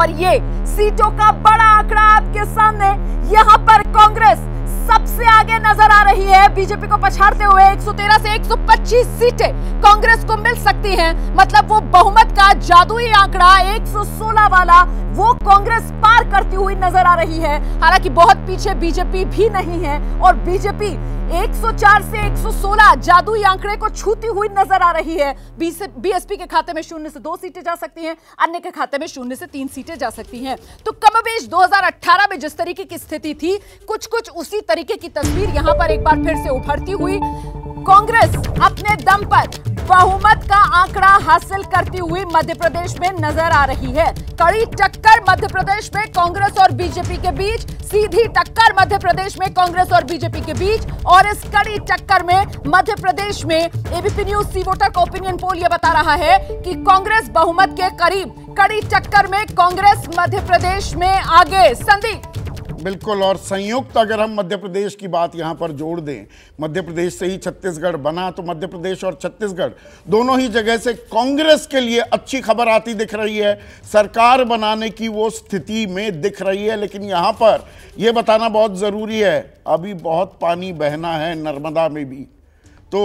और ये सीटों का बड़ा आंकड़ा आपके सामने यहां पर कांग्रेस सबसे आगे नजर आ रही है बीजेपी को पछाड़ते हुए 113 से 125 सीटें कांग्रेस को मिल सकती हैं मतलब वो बहुमत का जादुई आंकड़ा 116 वाला वो कांग्रेस पार करती हुई नजर आ रही है हालांकि बहुत पीछे बीजेपी भी नहीं है और बीजेपी 104 से 116 जादुई आंकड़े को छूती हुई नजर आ रही है बीएसपी के खाते में शून्य से दो सीटें जा सकती हैं अन्य के खाते में शून्य से तीन सीटें जा सकती हैं तो कमबेश 2018 में जिस तरीके की स्थिति थी कुछ कुछ उसी उसी तरीके की तस्वीर यहाँ पर एक बार फिर से उभरती हुई कांग्रेस अपने दम पर बहुमत का आंकड़ा हासिल करती हुई मध्य प्रदेश में नजर आ रही है कड़ी टक्कर मध्य प्रदेश में कांग्रेस और बीजेपी के बीच सीधी टक्कर मध्य प्रदेश में कांग्रेस और बीजेपी के बीच और इस कड़ी टक्कर में मध्य प्रदेश में एबीपी न्यूज सीवोटर का ओपिनियन पोल ये बता रहा है कि कांग्रेस बहुमत के करीब कड़ी टक्कर में कांग्रेस मध्य प्रदेश में आगे संदीप बिल्कुल और संयुक्त अगर हम मध्य प्रदेश की बात यहाँ पर जोड़ दें मध्य प्रदेश से ही छत्तीसगढ़ बना तो मध्य प्रदेश और छत्तीसगढ़ दोनों ही जगह से कांग्रेस के लिए अच्छी खबर आती दिख रही है सरकार बनाने की वो स्थिति में दिख रही है लेकिन यहाँ पर यह बताना बहुत ज़रूरी है अभी बहुत पानी बहना है नर्मदा में भी तो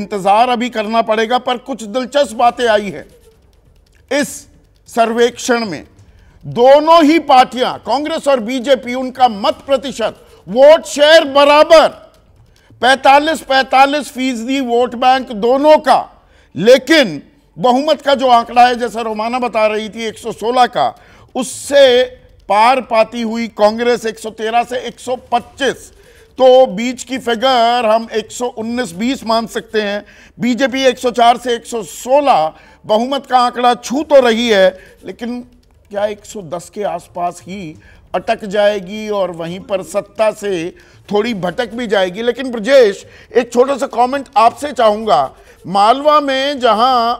इंतज़ार अभी करना पड़ेगा पर कुछ दिलचस्प बातें आई है इस सर्वेक्षण में दोनों ही पार्टियां कांग्रेस और बीजेपी उनका मत प्रतिशत वोट शेयर बराबर 45 45 फीसदी वोट बैंक दोनों का लेकिन बहुमत का जो आंकड़ा है जैसा रोमाना बता रही थी 116 का उससे पार पाती हुई कांग्रेस 113 से 125 तो बीच की फिगर हम 119-20 मान सकते हैं बीजेपी 104 से 116 बहुमत का आंकड़ा छू तो रही है लेकिन क्या 110 के आसपास ही अटक जाएगी और वहीं पर सत्ता से थोड़ी भटक भी जाएगी लेकिन ब्रजेश एक छोटा सा कमेंट आपसे चाहूंगा मालवा में जहां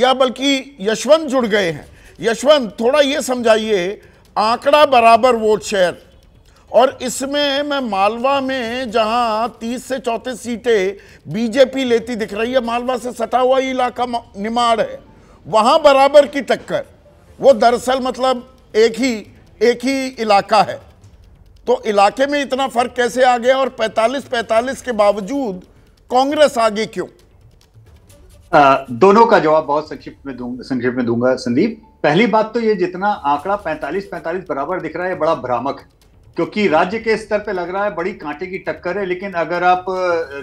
या बल्कि यशवंत जुड़ गए हैं यशवंत थोड़ा ये समझाइए आंकड़ा बराबर वोट शेयर और इसमें मैं मालवा में जहां 30 से चौंतीस सीटें बीजेपी लेती दिख रही है मालवा से सटा हुआ इलाका निमाड़ है वहां बराबर की टक्कर वो दरअसल मतलब एक ही एक ही इलाका है तो इलाके में इतना फर्क कैसे आ गया और 45-45 के बावजूद कांग्रेस आगे क्यों आ, दोनों का जवाब बहुत संक्षिप्त में दूंगा संक्षिप्त में दूंगा संदीप पहली बात तो ये जितना आंकड़ा 45-45 बराबर दिख रहा है बड़ा भ्रामक है क्योंकि राज्य के स्तर पे लग रहा है बड़ी कांटे की टक्कर है लेकिन अगर आप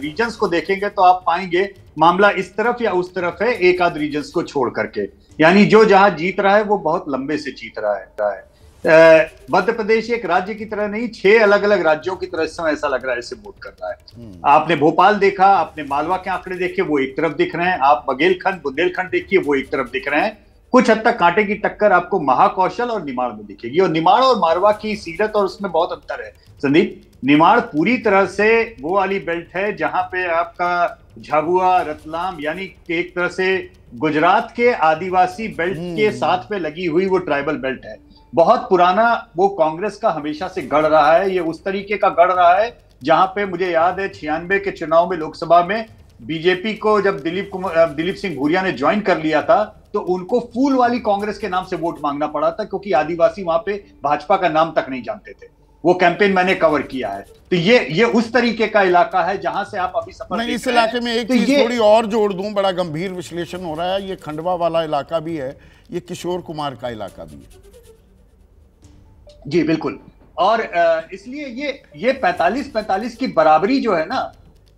रीजन्स को देखेंगे तो आप पाएंगे मामला इस तरफ या उस तरफ है एक आध रीजन्स को छोड़ करके यानी जो जहां जीत रहा है वो बहुत लंबे से जीत रहा है मध्य प्रदेश एक राज्य की तरह नहीं छह अलग अलग राज्यों की तरह समय ऐसा लग रहा है इसे वोट कर रहा है हम्म। आपने भोपाल देखा आपने मालवा के आंकड़े देखे वो एक तरफ दिख रहे हैं आप बघेलखंड बुंदेलखंड देखिए वो एक तरफ दिख रहे हैं कुछ हद तक कांटे की टक्कर आपको महाकौशल और निमाड़ में दिखेगी और निमाड़ और मारवा की सीरत और उसमें बहुत अंतर है संदीप निमाड़ पूरी तरह से वो वाली बेल्ट है जहां पे आपका झाबुआ रतलाम यानी एक तरह से गुजरात के आदिवासी बेल्ट के हम्म। साथ पे लगी हुई वो ट्राइबल बेल्ट है बहुत पुराना वो कांग्रेस का हमेशा से गढ़ रहा है ये उस तरीके का गढ़ रहा है जहां पे मुझे याद है छियानवे के चुनाव में लोकसभा में बीजेपी को जब दिलीप कुमार दिलीप सिंह भूरिया ने ज्वाइन कर लिया था तो उनको फूल वाली कांग्रेस के नाम से वोट मांगना पड़ा था क्योंकि आदिवासी वहां पे भाजपा का नाम तक नहीं जानते थे वो कैंपेन मैंने कवर किया है तो ये ये उस तरीके का इलाका है जहां से आप अभी सफर नहीं इस इलाके में एक तो चीज थोड़ी और जोड़ दूं बड़ा गंभीर विश्लेषण हो रहा है ये खंडवा वाला इलाका भी है ये किशोर कुमार का इलाका भी है जी बिल्कुल और इसलिए ये ये 45 45 की बराबरी जो है ना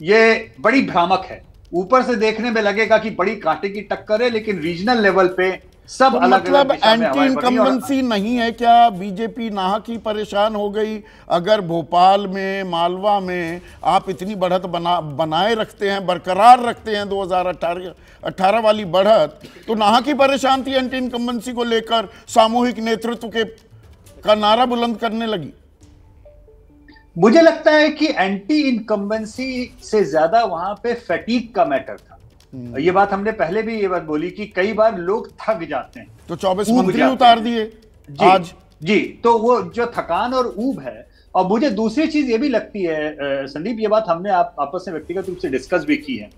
ये बड़ी भ्रामक है ऊपर से देखने में लगेगा कि बड़ी कांटे की टक्कर है लेकिन रीजनल लेवल पे सब तो अलग मतलब एंटी इनकम्बेंसी नहीं है क्या बीजेपी नाहक ही परेशान हो गई अगर भोपाल में मालवा में आप इतनी बढ़त बना बनाए रखते हैं बरकरार रखते हैं 2018 18 वाली बढ़त तो नाहक ही परेशान थी एंटी इनकम्बेंसी को लेकर सामूहिक नेतृत्व के का नारा बुलंद करने लगी मुझे लगता है कि एंटी इनकम्बेंसी से ज्यादा वहां पे फैटीक का मैटर था हम्म। ये बात हमने पहले भी ये बात बोली कि कई बार लोग थक जाते हैं तो चौबीस मंत्री उतार दिए आज जी तो वो जो थकान और ऊब है और मुझे दूसरी चीज ये भी लगती है संदीप ये बात हमने आप आपस में व्यक्तिगत रूप से डिस्कस भी की है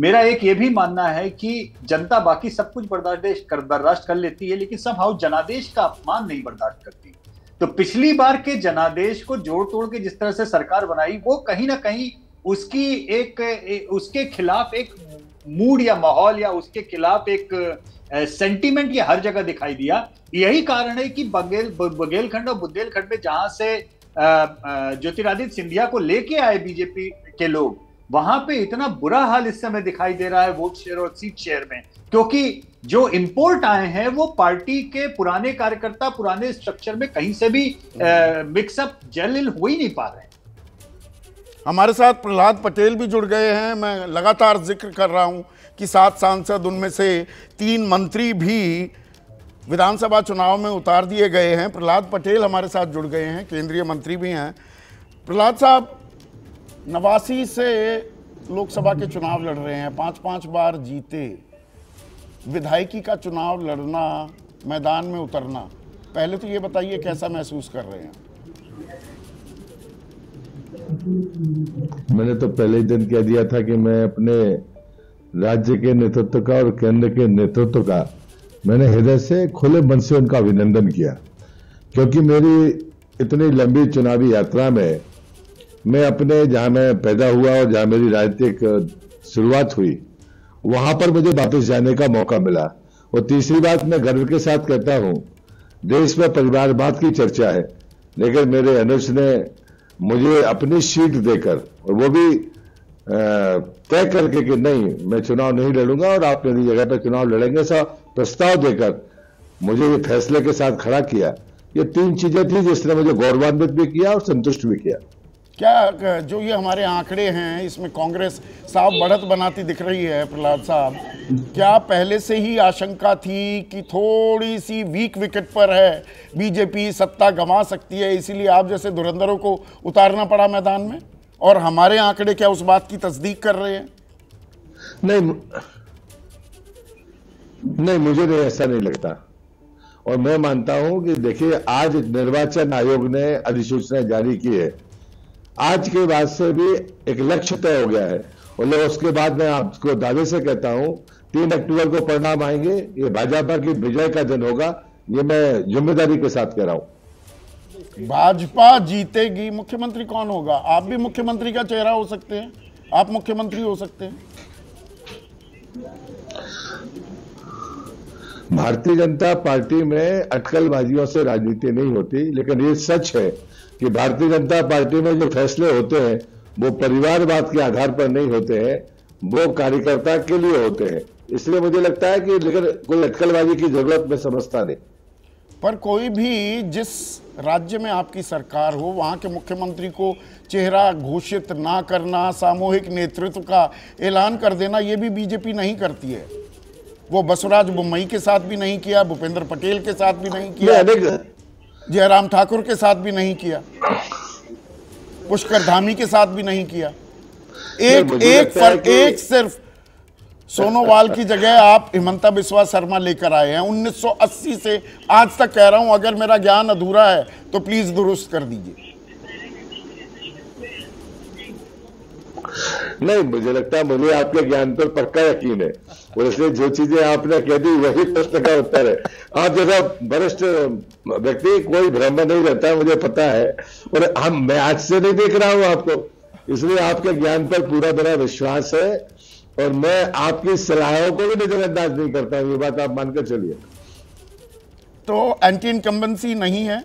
मेरा एक ये भी मानना है कि जनता बाकी सब कुछ बर्दाश्त कर बर्दाश्त कर लेती है लेकिन सब हाउ जनादेश का अपमान नहीं बर्दाश्त करती तो पिछली बार के जनादेश को जोड़ तोड़ के जिस तरह से सरकार बनाई वो कहीं ना कहीं उसकी एक, उसके खिलाफ एक मूड या माहौल या उसके खिलाफ एक सेंटीमेंट ये हर जगह दिखाई दिया यही कारण है कि बगेल बघेलखंड और बुंदेलखंड में जहां से ज्योतिरादित्य सिंधिया को लेके आए बीजेपी के लोग वहां पे इतना बुरा हाल इस समय दिखाई दे रहा है वोट शेयर और सीट शेयर में क्योंकि जो इंपोर्ट आए हैं वो पार्टी के पुराने कार्यकर्ता पुराने स्ट्रक्चर में कहीं से भी मिक्सअप हम्म। जलिल हो ही नहीं पा रहे हमारे साथ प्रहलाद पटेल भी जुड़ गए हैं मैं लगातार जिक्र कर रहा हूं कि सात सांसद उनमें से तीन मंत्री भी विधानसभा चुनाव में उतार दिए गए हैं प्रहलाद पटेल हमारे साथ जुड़ गए हैं केंद्रीय मंत्री भी हैं प्रहलाद साहब नवासी से लोकसभा के चुनाव लड़ रहे हैं पांच पांच बार जीते विधायकी का चुनाव लड़ना मैदान में उतरना पहले तो ये बताइए कैसा महसूस कर रहे हैं मैंने तो पहले ही दिन कह दिया था कि मैं अपने राज्य के नेतृत्व का और केंद्र के नेतृत्व का मैंने हृदय से खुले मन से उनका अभिनंदन किया क्योंकि मेरी इतनी लंबी चुनावी यात्रा में मैं अपने जहां मैं पैदा हुआ और जहां मेरी राजनीतिक शुरुआत हुई वहां पर मुझे वापस जाने का मौका मिला और तीसरी बात मैं गर्व के साथ कहता हूं देश में परिवारवाद की चर्चा है लेकिन मेरे अनुज ने मुझे अपनी सीट देकर और वो भी तय करके कि नहीं मैं चुनाव नहीं लड़ूंगा और आप मेरी जगह पर चुनाव लड़ेंगे ऐसा प्रस्ताव देकर मुझे ये फैसले के साथ खड़ा किया ये तीन चीजें थी जिसने मुझे गौरवान्वित भी किया और संतुष्ट भी किया क्या जो ये हमारे आंकड़े हैं इसमें कांग्रेस साफ बढ़त बनाती दिख रही है प्रहलाद साहब क्या पहले से ही आशंका थी कि थोड़ी सी वीक विकेट पर है बीजेपी सत्ता गंवा सकती है इसीलिए आप जैसे धुरंधरों को उतारना पड़ा मैदान में और हमारे आंकड़े क्या उस बात की तस्दीक कर रहे हैं नहीं नहीं मुझे नहीं ऐसा नहीं लगता और मैं मानता हूं कि देखिए आज निर्वाचन आयोग ने अधिसूचना जारी की है आज के बाद से भी एक लक्ष्य तय हो गया है और उसके बाद मैं आपको दावे से कहता हूं तीन अक्टूबर को परिणाम आएंगे ये भाजपा की विजय का दिन होगा ये मैं जिम्मेदारी के साथ कह रहा हूं भाजपा जीतेगी मुख्यमंत्री कौन होगा आप भी मुख्यमंत्री का चेहरा हो सकते हैं आप मुख्यमंत्री हो सकते हैं भारतीय जनता पार्टी में अटकलबाजियों से राजनीति नहीं होती लेकिन ये सच है कि भारतीय जनता पार्टी में जो फैसले होते हैं वो परिवारवाद के आधार पर नहीं होते हैं वो कार्यकर्ता के लिए होते हैं इसलिए मुझे लगता है कि लेकिन कोई अटकलबाजी की जरूरत में समझता नहीं पर कोई भी जिस राज्य में आपकी सरकार हो वहाँ के मुख्यमंत्री को चेहरा घोषित ना करना सामूहिक नेतृत्व का ऐलान कर देना ये भी बीजेपी नहीं करती है वो बसवराज बुम्बई के साथ भी नहीं किया भूपेंद्र पटेल के साथ भी नहीं किया जयराम ठाकुर के साथ भी नहीं किया पुष्कर धामी के साथ भी नहीं किया एक एक फर्क एक सिर्फ सोनोवाल की जगह आप हिमंता बिस्वा शर्मा लेकर आए हैं 1980 से आज तक कह रहा हूं अगर मेरा ज्ञान अधूरा है तो प्लीज दुरुस्त कर दीजिए नहीं मुझे लगता है मुझे आपके ज्ञान पर पक्का यकीन है और इसलिए जो चीजें आपने कह दी वही प्रश्न का उत्तर है आप जैसा वरिष्ठ व्यक्ति कोई भ्रम नहीं रहता है मुझे पता है और हम मैं आज से नहीं देख रहा हूं आपको इसलिए आपके ज्ञान पर पूरा मेरा विश्वास है और मैं आपकी सलाहों को भी नजरअंदाज नहीं करता हूं ये बात आप मानकर चलिए तो एंटी इनकम्बेंसी नहीं है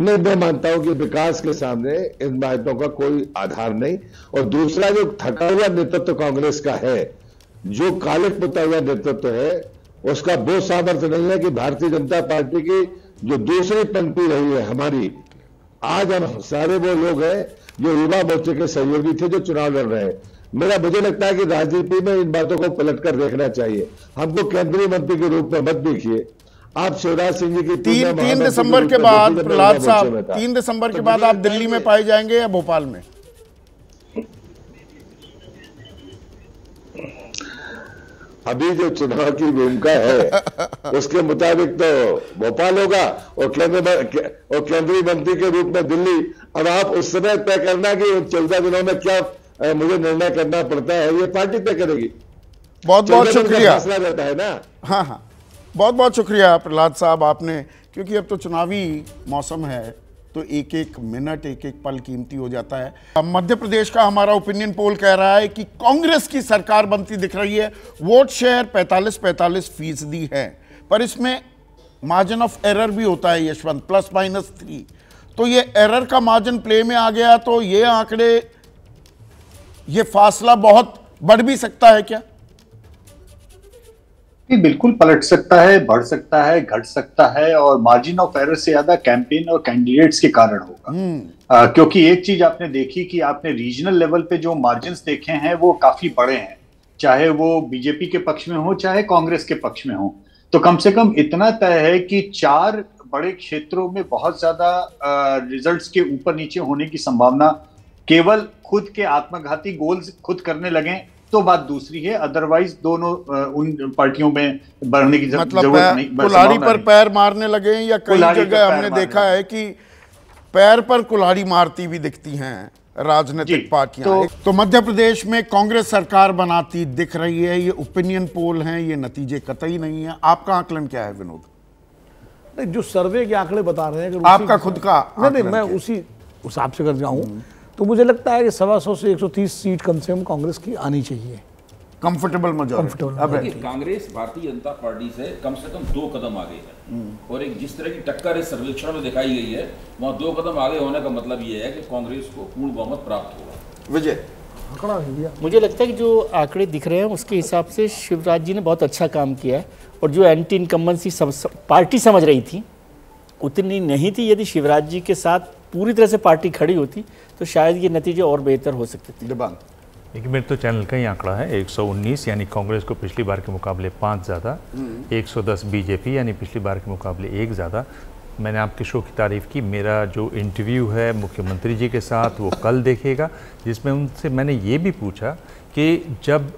नहीं मैं मानता हूं कि विकास के सामने इन बातों का कोई आधार नहीं और दूसरा जो थका हुआ नेतृत्व कांग्रेस का है जो काले पुता हुआ नेतृत्व है उसका वो सामर्थ्य नहीं है कि भारतीय जनता पार्टी की जो दूसरी पंक्ति रही है हमारी आज हम सारे वो लोग हैं जो युवा मोर्चे के सहयोगी थे जो चुनाव लड़ रहे हैं मेरा मुझे लगता है कि राजनीति में इन बातों को पलट कर देखना चाहिए हमको केंद्रीय मंत्री के रूप में मत देखिए आप शिवराज सिंह जी की तीन तीन दिसंबर के बाद प्रहलाद साहब तीन दिसंबर के तो बाद आप दिल्ली में पाए जाएंगे या भोपाल में अभी जो चुनाव की भूमिका है उसके मुताबिक तो भोपाल होगा और केंद्र और केंद्रीय मंत्री के रूप में दिल्ली अब आप उस समय तय करना कि चौदह दिनों में क्या मुझे निर्णय करना पड़ता है ये पार्टी तय करेगी बहुत बहुत शुक्रिया रहता है ना हाँ हाँ बहुत बहुत शुक्रिया प्रहलाद साहब आपने क्योंकि अब तो चुनावी मौसम है तो एक एक मिनट एक एक पल कीमती हो जाता है मध्य प्रदेश का हमारा ओपिनियन पोल कह रहा है कि कांग्रेस की सरकार बनती दिख रही है वोट शेयर 45-45 फीसदी है पर इसमें मार्जिन ऑफ एरर भी होता है यशवंत प्लस माइनस थ्री तो ये एरर का मार्जिन प्ले में आ गया तो ये आंकड़े ये फासला बहुत बढ़ भी सकता है क्या बिल्कुल पलट सकता है बढ़ सकता है घट सकता है और मार्जिन ऑफ एरर से ज्यादा कैंपेन और कैंडिडेट्स के कारण होगा हम्म। आ, क्योंकि एक चीज आपने देखी कि आपने रीजनल लेवल पे जो मार्जिन देखे हैं वो काफी बड़े हैं चाहे वो बीजेपी के पक्ष में हो चाहे कांग्रेस के पक्ष में हो तो कम से कम इतना तय है कि चार बड़े क्षेत्रों में बहुत ज्यादा रिजल्ट के ऊपर नीचे होने की संभावना केवल खुद के आत्मघाती गोल्स खुद करने लगे तो बात दूसरी है अदरवाइज दोनों उन पार्टियों में बढ़ने की मतलब जरूरत नहीं कुल्हाड़ी पर पैर मारने लगे या कई जगह हमने देखा है कि पैर पर कुल्हाड़ी मारती भी दिखती हैं राजनीतिक पार्टियां तो, तो मध्य प्रदेश में कांग्रेस सरकार बनाती दिख रही है ये ओपिनियन पोल हैं ये नतीजे कतई नहीं है आपका आकलन क्या है विनोद नहीं जो सर्वे के आंकड़े बता रहे हैं आपका खुद का नहीं नहीं मैं उसी हिसाब से कर जाऊं हम्म। तो मुझे लगता है कि सवा सौ से एक सौ तीस सीट कम से कम कांग्रेस की आनी चाहिए कंफर्टेबल मजॉरिटी कांग्रेस भारतीय जनता पार्टी से कम से कम दो कदम आगे है हम्म। और एक जिस तरह की टक्कर इस सर्वेक्षण में दिखाई गई है वहाँ दो कदम आगे होने का मतलब यह है कि कांग्रेस को पूर्ण बहुमत प्राप्त होगा विजय मुझे लगता है कि जो आंकड़े दिख रहे हैं उसके हिसाब से शिवराज जी ने बहुत अच्छा काम किया है और जो एंटी इनकम्बेंसी पार्टी समझ रही थी उतनी नहीं थी यदि शिवराज जी के साथ पूरी तरह से पार्टी खड़ी होती तो शायद ये नतीजे और बेहतर हो सकते थे देखिए मेरे तो चैनल का ही आंकड़ा है 119 यानी कांग्रेस को पिछली बार के मुकाबले पाँच ज़्यादा 110 हम्म। बीजेपी यानी पिछली बार के मुकाबले एक ज़्यादा मैंने आपके शो की तारीफ़ की मेरा जो इंटरव्यू है मुख्यमंत्री जी के साथ वो कल देखेगा जिसमें उनसे मैंने ये भी पूछा कि जब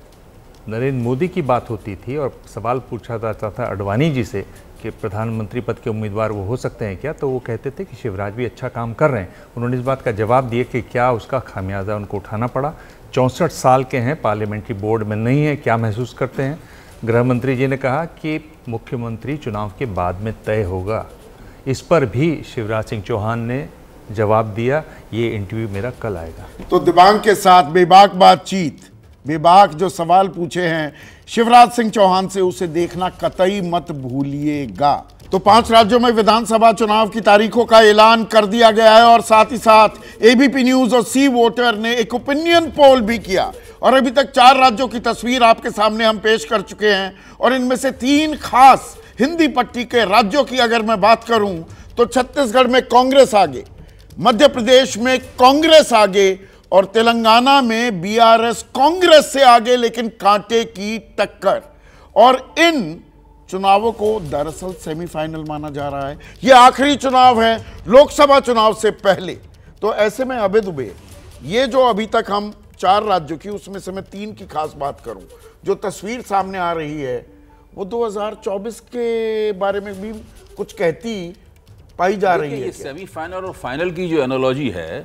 नरेंद्र मोदी की बात होती थी और सवाल पूछा जाता था अडवाणी जी से कि प्रधानमंत्री पद के उम्मीदवार वो हो सकते हैं क्या तो वो कहते थे कि शिवराज भी अच्छा काम कर रहे हैं उन्होंने इस बात का जवाब दिया कि क्या उसका खामियाजा उनको उठाना पड़ा चौंसठ साल के हैं पार्लियामेंट्री बोर्ड में नहीं है क्या महसूस करते हैं गृह मंत्री जी ने कहा कि मुख्यमंत्री चुनाव के बाद में तय होगा इस पर भी शिवराज सिंह चौहान ने जवाब दिया ये इंटरव्यू मेरा कल आएगा तो दिमाग के साथ बेबाक बातचीत बेबाक जो सवाल पूछे हैं शिवराज सिंह चौहान से उसे देखना कतई मत भूलिएगा तो पांच राज्यों में विधानसभा चुनाव की तारीखों का ऐलान कर दिया गया है और साथ ही साथ एबीपी न्यूज और सी वोटर ने एक ओपिनियन पोल भी किया और अभी तक चार राज्यों की तस्वीर आपके सामने हम पेश कर चुके हैं और इनमें से तीन खास हिंदी पट्टी के राज्यों की अगर मैं बात करूं तो छत्तीसगढ़ में कांग्रेस आगे मध्य प्रदेश में कांग्रेस आगे और तेलंगाना में बीआरएस कांग्रेस से आगे लेकिन कांटे की टक्कर और इन चुनावों को दरअसल सेमीफाइनल माना जा रहा है ये आखिरी चुनाव है लोकसभा चुनाव से पहले तो ऐसे में अबे दुबे ये जो अभी तक हम चार राज्यों की उसमें से मैं तीन की खास बात करूं जो तस्वीर सामने आ रही है वो 2024 के बारे में भी कुछ कहती पाई जा रही है सेमीफाइनल और फाइनल की जो एनोलॉजी है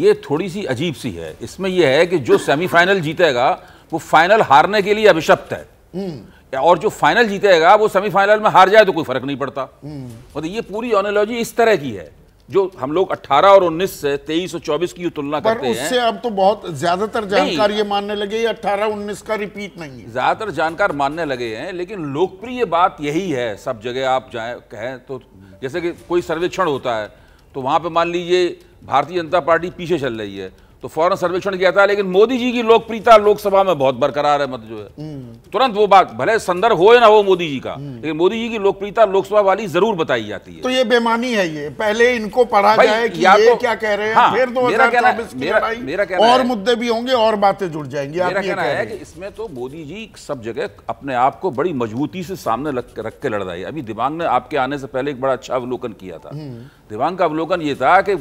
ये थोड़ी सी अजीब सी है इसमें यह है कि जो सेमीफाइनल जीतेगा वो फाइनल हारने के लिए अभिशप्त है और जो फाइनल जीतेगा वो सेमीफाइनल में हार जाए तो कोई फर्क नहीं पड़ता मतलब ये पूरी ऑनोलॉजी इस तरह की है जो हम लोग 18 और 19 से 23 और 24 की तुलना करते हैं उससे अब तो बहुत ज्यादातर जानकार ये मानने लगे 18 19 का रिपीट नहीं है ज्यादातर जानकार मानने लगे हैं लेकिन लोकप्रिय बात यही है सब जगह आप जाए कहें तो जैसे कि कोई सर्वेक्षण होता है तो वहाँ पर मान लीजिए भारतीय जनता पार्टी पीछे चल रही है तो फौरन सर्वेक्षण किया था लेकिन मोदी जी की लोकप्रियता लोकसभा में बहुत बरकरार है मत जो है हम्म। तुरंत वो बात भले संदर्भ हो या ना हो मोदी जी का हम्म। लेकिन मोदी जी की लोकप्रियता लोकसभा वाली जरूर बताई जाती है तो ये बेमानी है ये पहले इनको पढ़ा जाए कि ये तो, क्या कह रहे हैं हाँ, फिर दो मेरा कहना, मेरा, मेरा कहना और मुद्दे भी होंगे और बातें जुड़ जाएंगी मेरा कहना है कि इसमें तो मोदी जी सब जगह अपने आप को बड़ी मजबूती से सामने रख के लड़ रही है अभी दिमाग ने आपके आने से पहले एक बड़ा अच्छा अवलोकन किया था हम्म। दिमाग का अवलोकन ये था कि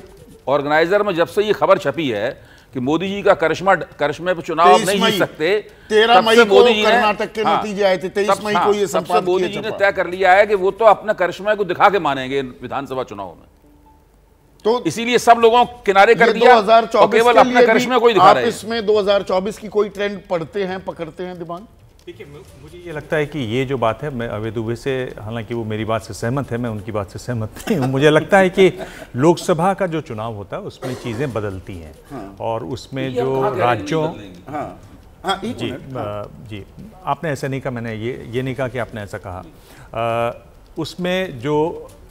ऑर्गेनाइजर में जब से ये खबर छपी है कि मोदी जी का करिश्मा करिश्मे पर चुनाव नहीं जीत सकते तेरह मई को मोदी जी कर्नाटक के हाँ, नतीजे आए थे तेईस मई हाँ, को ये मोदी जी ने तय कर लिया है कि वो तो अपने करिश्मे को दिखा के मानेंगे विधानसभा चुनाव में तो इसीलिए सब लोगों किनारे कर दिया और केवल अपने करिश्मे को ही दिखा रहे हैं इसमें 2024 की कोई ट्रेंड पढ़ते हैं पकड़ते हैं दिमाग देखिए मुझे ये लगता है कि ये जो बात है मैं अवैध दुबे से हालांकि वो मेरी बात से सहमत है मैं उनकी बात से सहमत नहीं हूँ मुझे लगता है कि लोकसभा का जो चुनाव होता है उसमें चीज़ें बदलती हैं हाँ। और उसमें जो राज्यों हाँ। हाँ, जी हाँ। जी आपने ऐसा नहीं कहा मैंने ये ये नहीं कहा कि आपने ऐसा कहा उसमें जो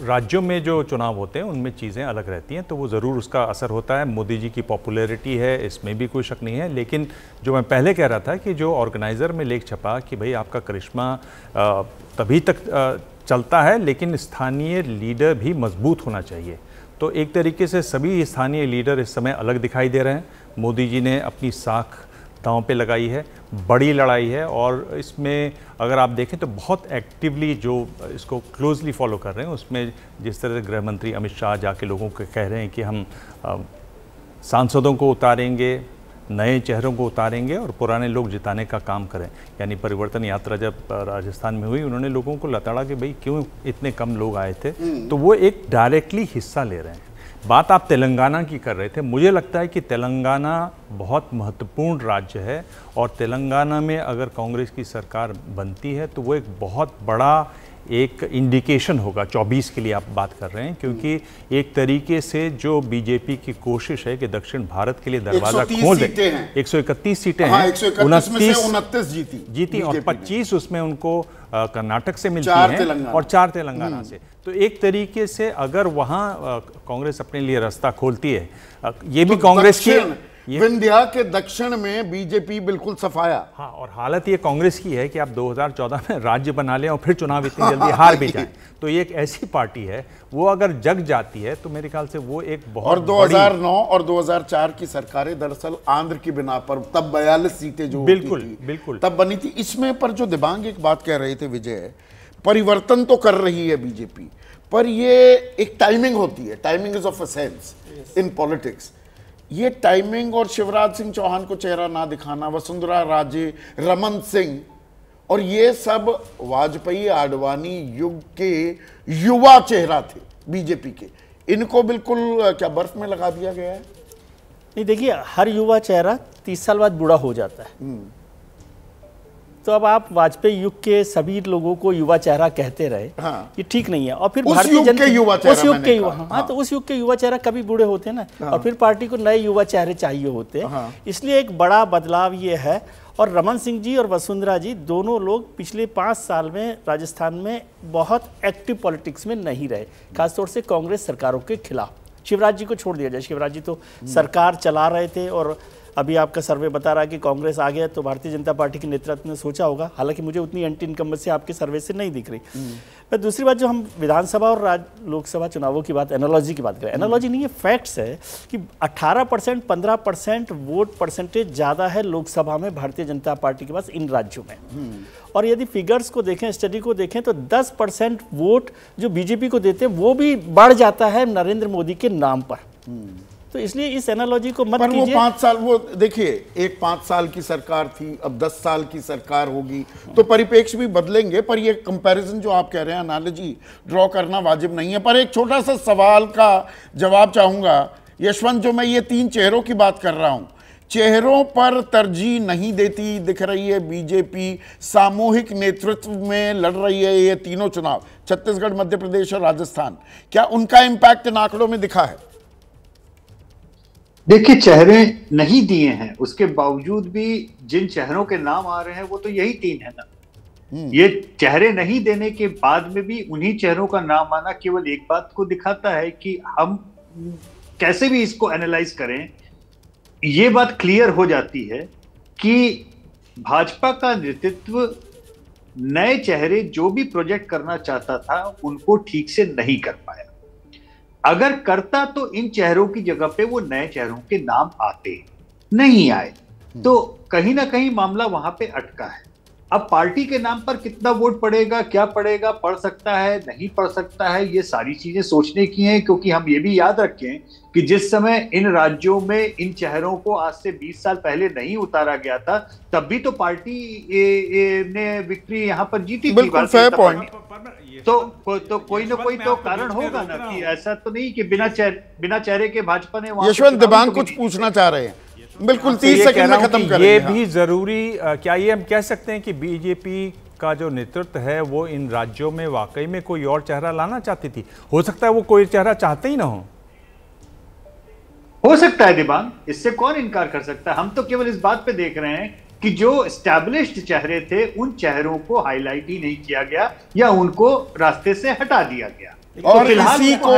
राज्यों में जो चुनाव होते हैं उनमें चीज़ें अलग रहती हैं तो वो ज़रूर उसका असर होता है मोदी जी की पॉपुलैरिटी है इसमें भी कोई शक नहीं है लेकिन जो मैं पहले कह रहा था कि जो ऑर्गेनाइज़र में लेख छपा कि भाई आपका करिश्मा तभी तक चलता है लेकिन स्थानीय लीडर भी मजबूत होना चाहिए तो एक तरीके से सभी स्थानीय लीडर इस समय अलग दिखाई दे रहे हैं मोदी जी ने अपनी साख दांव पे लगाई है बड़ी लड़ाई है और इसमें अगर आप देखें तो बहुत एक्टिवली जो इसको क्लोजली फॉलो कर रहे हैं उसमें जिस तरह से गृह मंत्री अमित शाह जाके लोगों को कह रहे हैं कि हम सांसदों को उतारेंगे नए चेहरों को उतारेंगे और पुराने लोग जिताने का काम करें यानी परिवर्तन यात्रा जब राजस्थान में हुई उन्होंने लोगों को लताड़ा कि भाई क्यों इतने कम लोग आए थे हम्म। तो वो एक डायरेक्टली हिस्सा ले रहे हैं बात आप तेलंगाना की कर रहे थे मुझे लगता है कि तेलंगाना बहुत महत्वपूर्ण राज्य है और तेलंगाना में अगर कांग्रेस की सरकार बनती है तो वो एक बहुत बड़ा एक इंडिकेशन होगा 24 के लिए आप बात कर रहे हैं क्योंकि एक तरीके से जो बीजेपी की कोशिश है कि दक्षिण भारत के लिए दरवाजा खोल दे एक सौ इकतीस सीटें हाँ, हैं उनतीस जीती जीती और 25 उसमें उनको कर्नाटक से मिलती हैं और चार तेलंगाना हम्म। से तो एक तरीके से अगर वहाँ कांग्रेस अपने लिए रास्ता खोलती है ये भी तो कांग्रेस की विंध्या के दक्षिण में बीजेपी बिल्कुल सफाया हाँ और हालत ये कांग्रेस की है कि आप 2014 में राज्य बना लें और फिर चुनाव इतनी जल्दी हार भी जाए तो ये एक ऐसी पार्टी है वो अगर जग जाती है तो मेरे ख्याल से वो एक बहुत और 2009 और 2004 की सरकारें दरअसल आंध्र की बिना पर तब बयालीस सीटें जो बिल्कुल बिल्कुल तब बनी थी इसमें पर जो दिबांग एक बात कह रहे थे विजय परिवर्तन तो कर रही है बीजेपी पर ये एक टाइमिंग होती है timing is of a sense in politics ये टाइमिंग और शिवराज सिंह चौहान को चेहरा ना दिखाना वसुंधरा राजे रमन सिंह और ये सब वाजपेयी आडवाणी युग के युवा चेहरा थे बीजेपी के इनको बिल्कुल क्या बर्फ में लगा दिया गया है नहीं देखिए हर युवा चेहरा तीस साल बाद बूढ़ा हो जाता है हम्म। तो अब आप वाजपेयी युग के सभी लोगों को युवा चेहरा कहते रहे हाँ। ये ठीक नहीं है और फिर भारतीय जनता युवा उस युग के युवा हाँ, हाँ तो हाँ। उस युग के युवा चेहरा कभी बूढ़े होते ना हाँ। और फिर पार्टी को नए युवा चेहरे चाहिए होते हाँ। इसलिए एक बड़ा बदलाव ये है और रमन सिंह जी और वसुंधरा जी दोनों लोग पिछले पाँच साल में राजस्थान में बहुत एक्टिव पॉलिटिक्स में नहीं रहे खासतौर से कांग्रेस सरकारों के खिलाफ शिवराज जी को छोड़ दिया जाए शिवराज जी तो सरकार चला रहे थे और अभी आपका सर्वे बता रहा है कि कांग्रेस आ गया तो भारतीय जनता पार्टी के नेतृत्व ने सोचा होगा हालांकि मुझे उतनी एंटी इनकम से आपके सर्वे से नहीं दिख रही पर हम्म। दूसरी बात जो हम विधानसभा और राज्य लोकसभा चुनावों की बात एनोलॉजी की बात करें एनोलॉजी हम्म। नहीं है फैक्ट्स है कि 18 परसेंट पंद्रह परसेंट वोट परसेंटेज ज़्यादा है लोकसभा में भारतीय जनता पार्टी के पास इन राज्यों में हम्म। और यदि फिगर्स को देखें स्टडी को देखें तो 10 परसेंट वोट जो बीजेपी को देते हैं वो भी बढ़ जाता है नरेंद्र मोदी के नाम पर तो इसलिए इस एनालॉजी को मत पर वो पाँच साल वो देखिए एक पांच साल की सरकार थी अब दस साल की सरकार होगी तो परिपेक्ष भी बदलेंगे पर ये कंपैरिजन जो आप कह रहे हैं एनालॉजी ड्रॉ करना वाजिब नहीं है पर एक छोटा सा सवाल का जवाब चाहूंगा यशवंत जो मैं ये तीन चेहरों की बात कर रहा हूं चेहरों पर तरजीह नहीं देती दिख रही है बीजेपी सामूहिक नेतृत्व में लड़ रही है ये तीनों चुनाव छत्तीसगढ़ मध्य प्रदेश और राजस्थान क्या उनका इम्पैक्ट इन आंकड़ों में दिखा है देखिए चेहरे नहीं दिए हैं उसके बावजूद भी जिन चेहरों के नाम आ रहे हैं वो तो यही तीन है ना हम्म। ये चेहरे नहीं देने के बाद में भी उन्हीं चेहरों का नाम आना केवल एक बात को दिखाता है कि हम कैसे भी इसको एनालाइज करें ये बात क्लियर हो जाती है कि भाजपा का नेतृत्व नए चेहरे जो भी प्रोजेक्ट करना चाहता था उनको ठीक से नहीं कर पाया अगर करता तो इन चेहरों की जगह पे वो नए चेहरों के नाम आते नहीं आए तो कहीं ना कहीं मामला वहां पे अटका है अब पार्टी के नाम पर कितना वोट पड़ेगा क्या पड़ेगा पढ़ सकता है नहीं पढ़ सकता है ये सारी चीजें सोचने की हैं क्योंकि हम ये भी याद रखें कि जिस समय इन राज्यों में इन चेहरों को आज से 20 साल पहले नहीं उतारा गया था तब भी तो पार्टी ए, ए, ने विक्ट्री यहाँ पर जीती बिल्कुल फेयर पॉइंट तो तो कोई ना कोई तो कारण होगा ना कि ऐसा तो नहीं कि बिना बिना चेहरे के भाजपा ने यशवंत दिबांग तो कुछ पूछना चाह रहे हैं बिल्कुल हाँ, तो तीस सेकंड में खत्म करेंगे ये भी जरूरी क्या ये हम कह सकते हैं कि बीजेपी का जो नेतृत्व है वो इन राज्यों में वाकई में कोई और चेहरा लाना चाहती थी हो सकता है वो कोई चेहरा चाहते ही ना हो हो सकता है दिबांग इससे कौन इनकार कर सकता है हम तो केवल इस बात पे देख रहे हैं कि जो स्टैब्लिश्ड चेहरे थे उन चेहरों को हाईलाइट ही नहीं किया गया या उनको रास्ते से हटा दिया गया तो और तो इसी को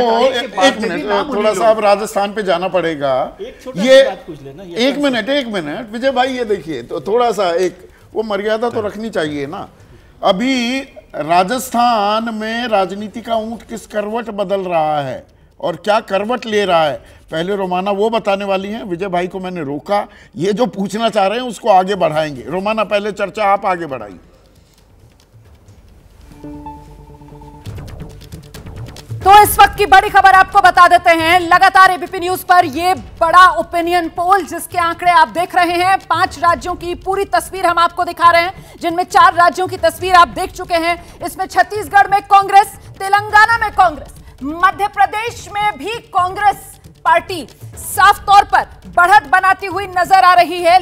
एक मिनट थोड़ा सा अब राजस्थान पे जाना पड़ेगा ये एक मिनट एक मिनट विजय भाई ये देखिए तो थोड़ा सा एक वो मर्यादा तो रखनी चाहिए ना अभी राजस्थान में राजनीति का ऊंट किस करवट बदल रहा है और क्या करवट ले रहा है पहले रोमाना वो बताने वाली हैं विजय भाई को मैंने रोका ये जो पूछना चाह रहे हैं उसको आगे बढ़ाएंगे रोमाना पहले चर्चा आप आगे बढ़ाइए तो इस वक्त की बड़ी खबर आपको बता देते हैं लगातार एबीपी न्यूज पर यह बड़ा ओपिनियन पोल जिसके आंकड़े आप देख रहे हैं पांच राज्यों की पूरी तस्वीर हम आपको दिखा रहे हैं जिनमें चार राज्यों की तस्वीर आप देख चुके हैं इसमें छत्तीसगढ़ में कांग्रेस तेलंगाना में कांग्रेस मध्य प्रदेश में भी कांग्रेस पार्टी साफ तौर पर बढ़त बनाती हुई नजर आ रही है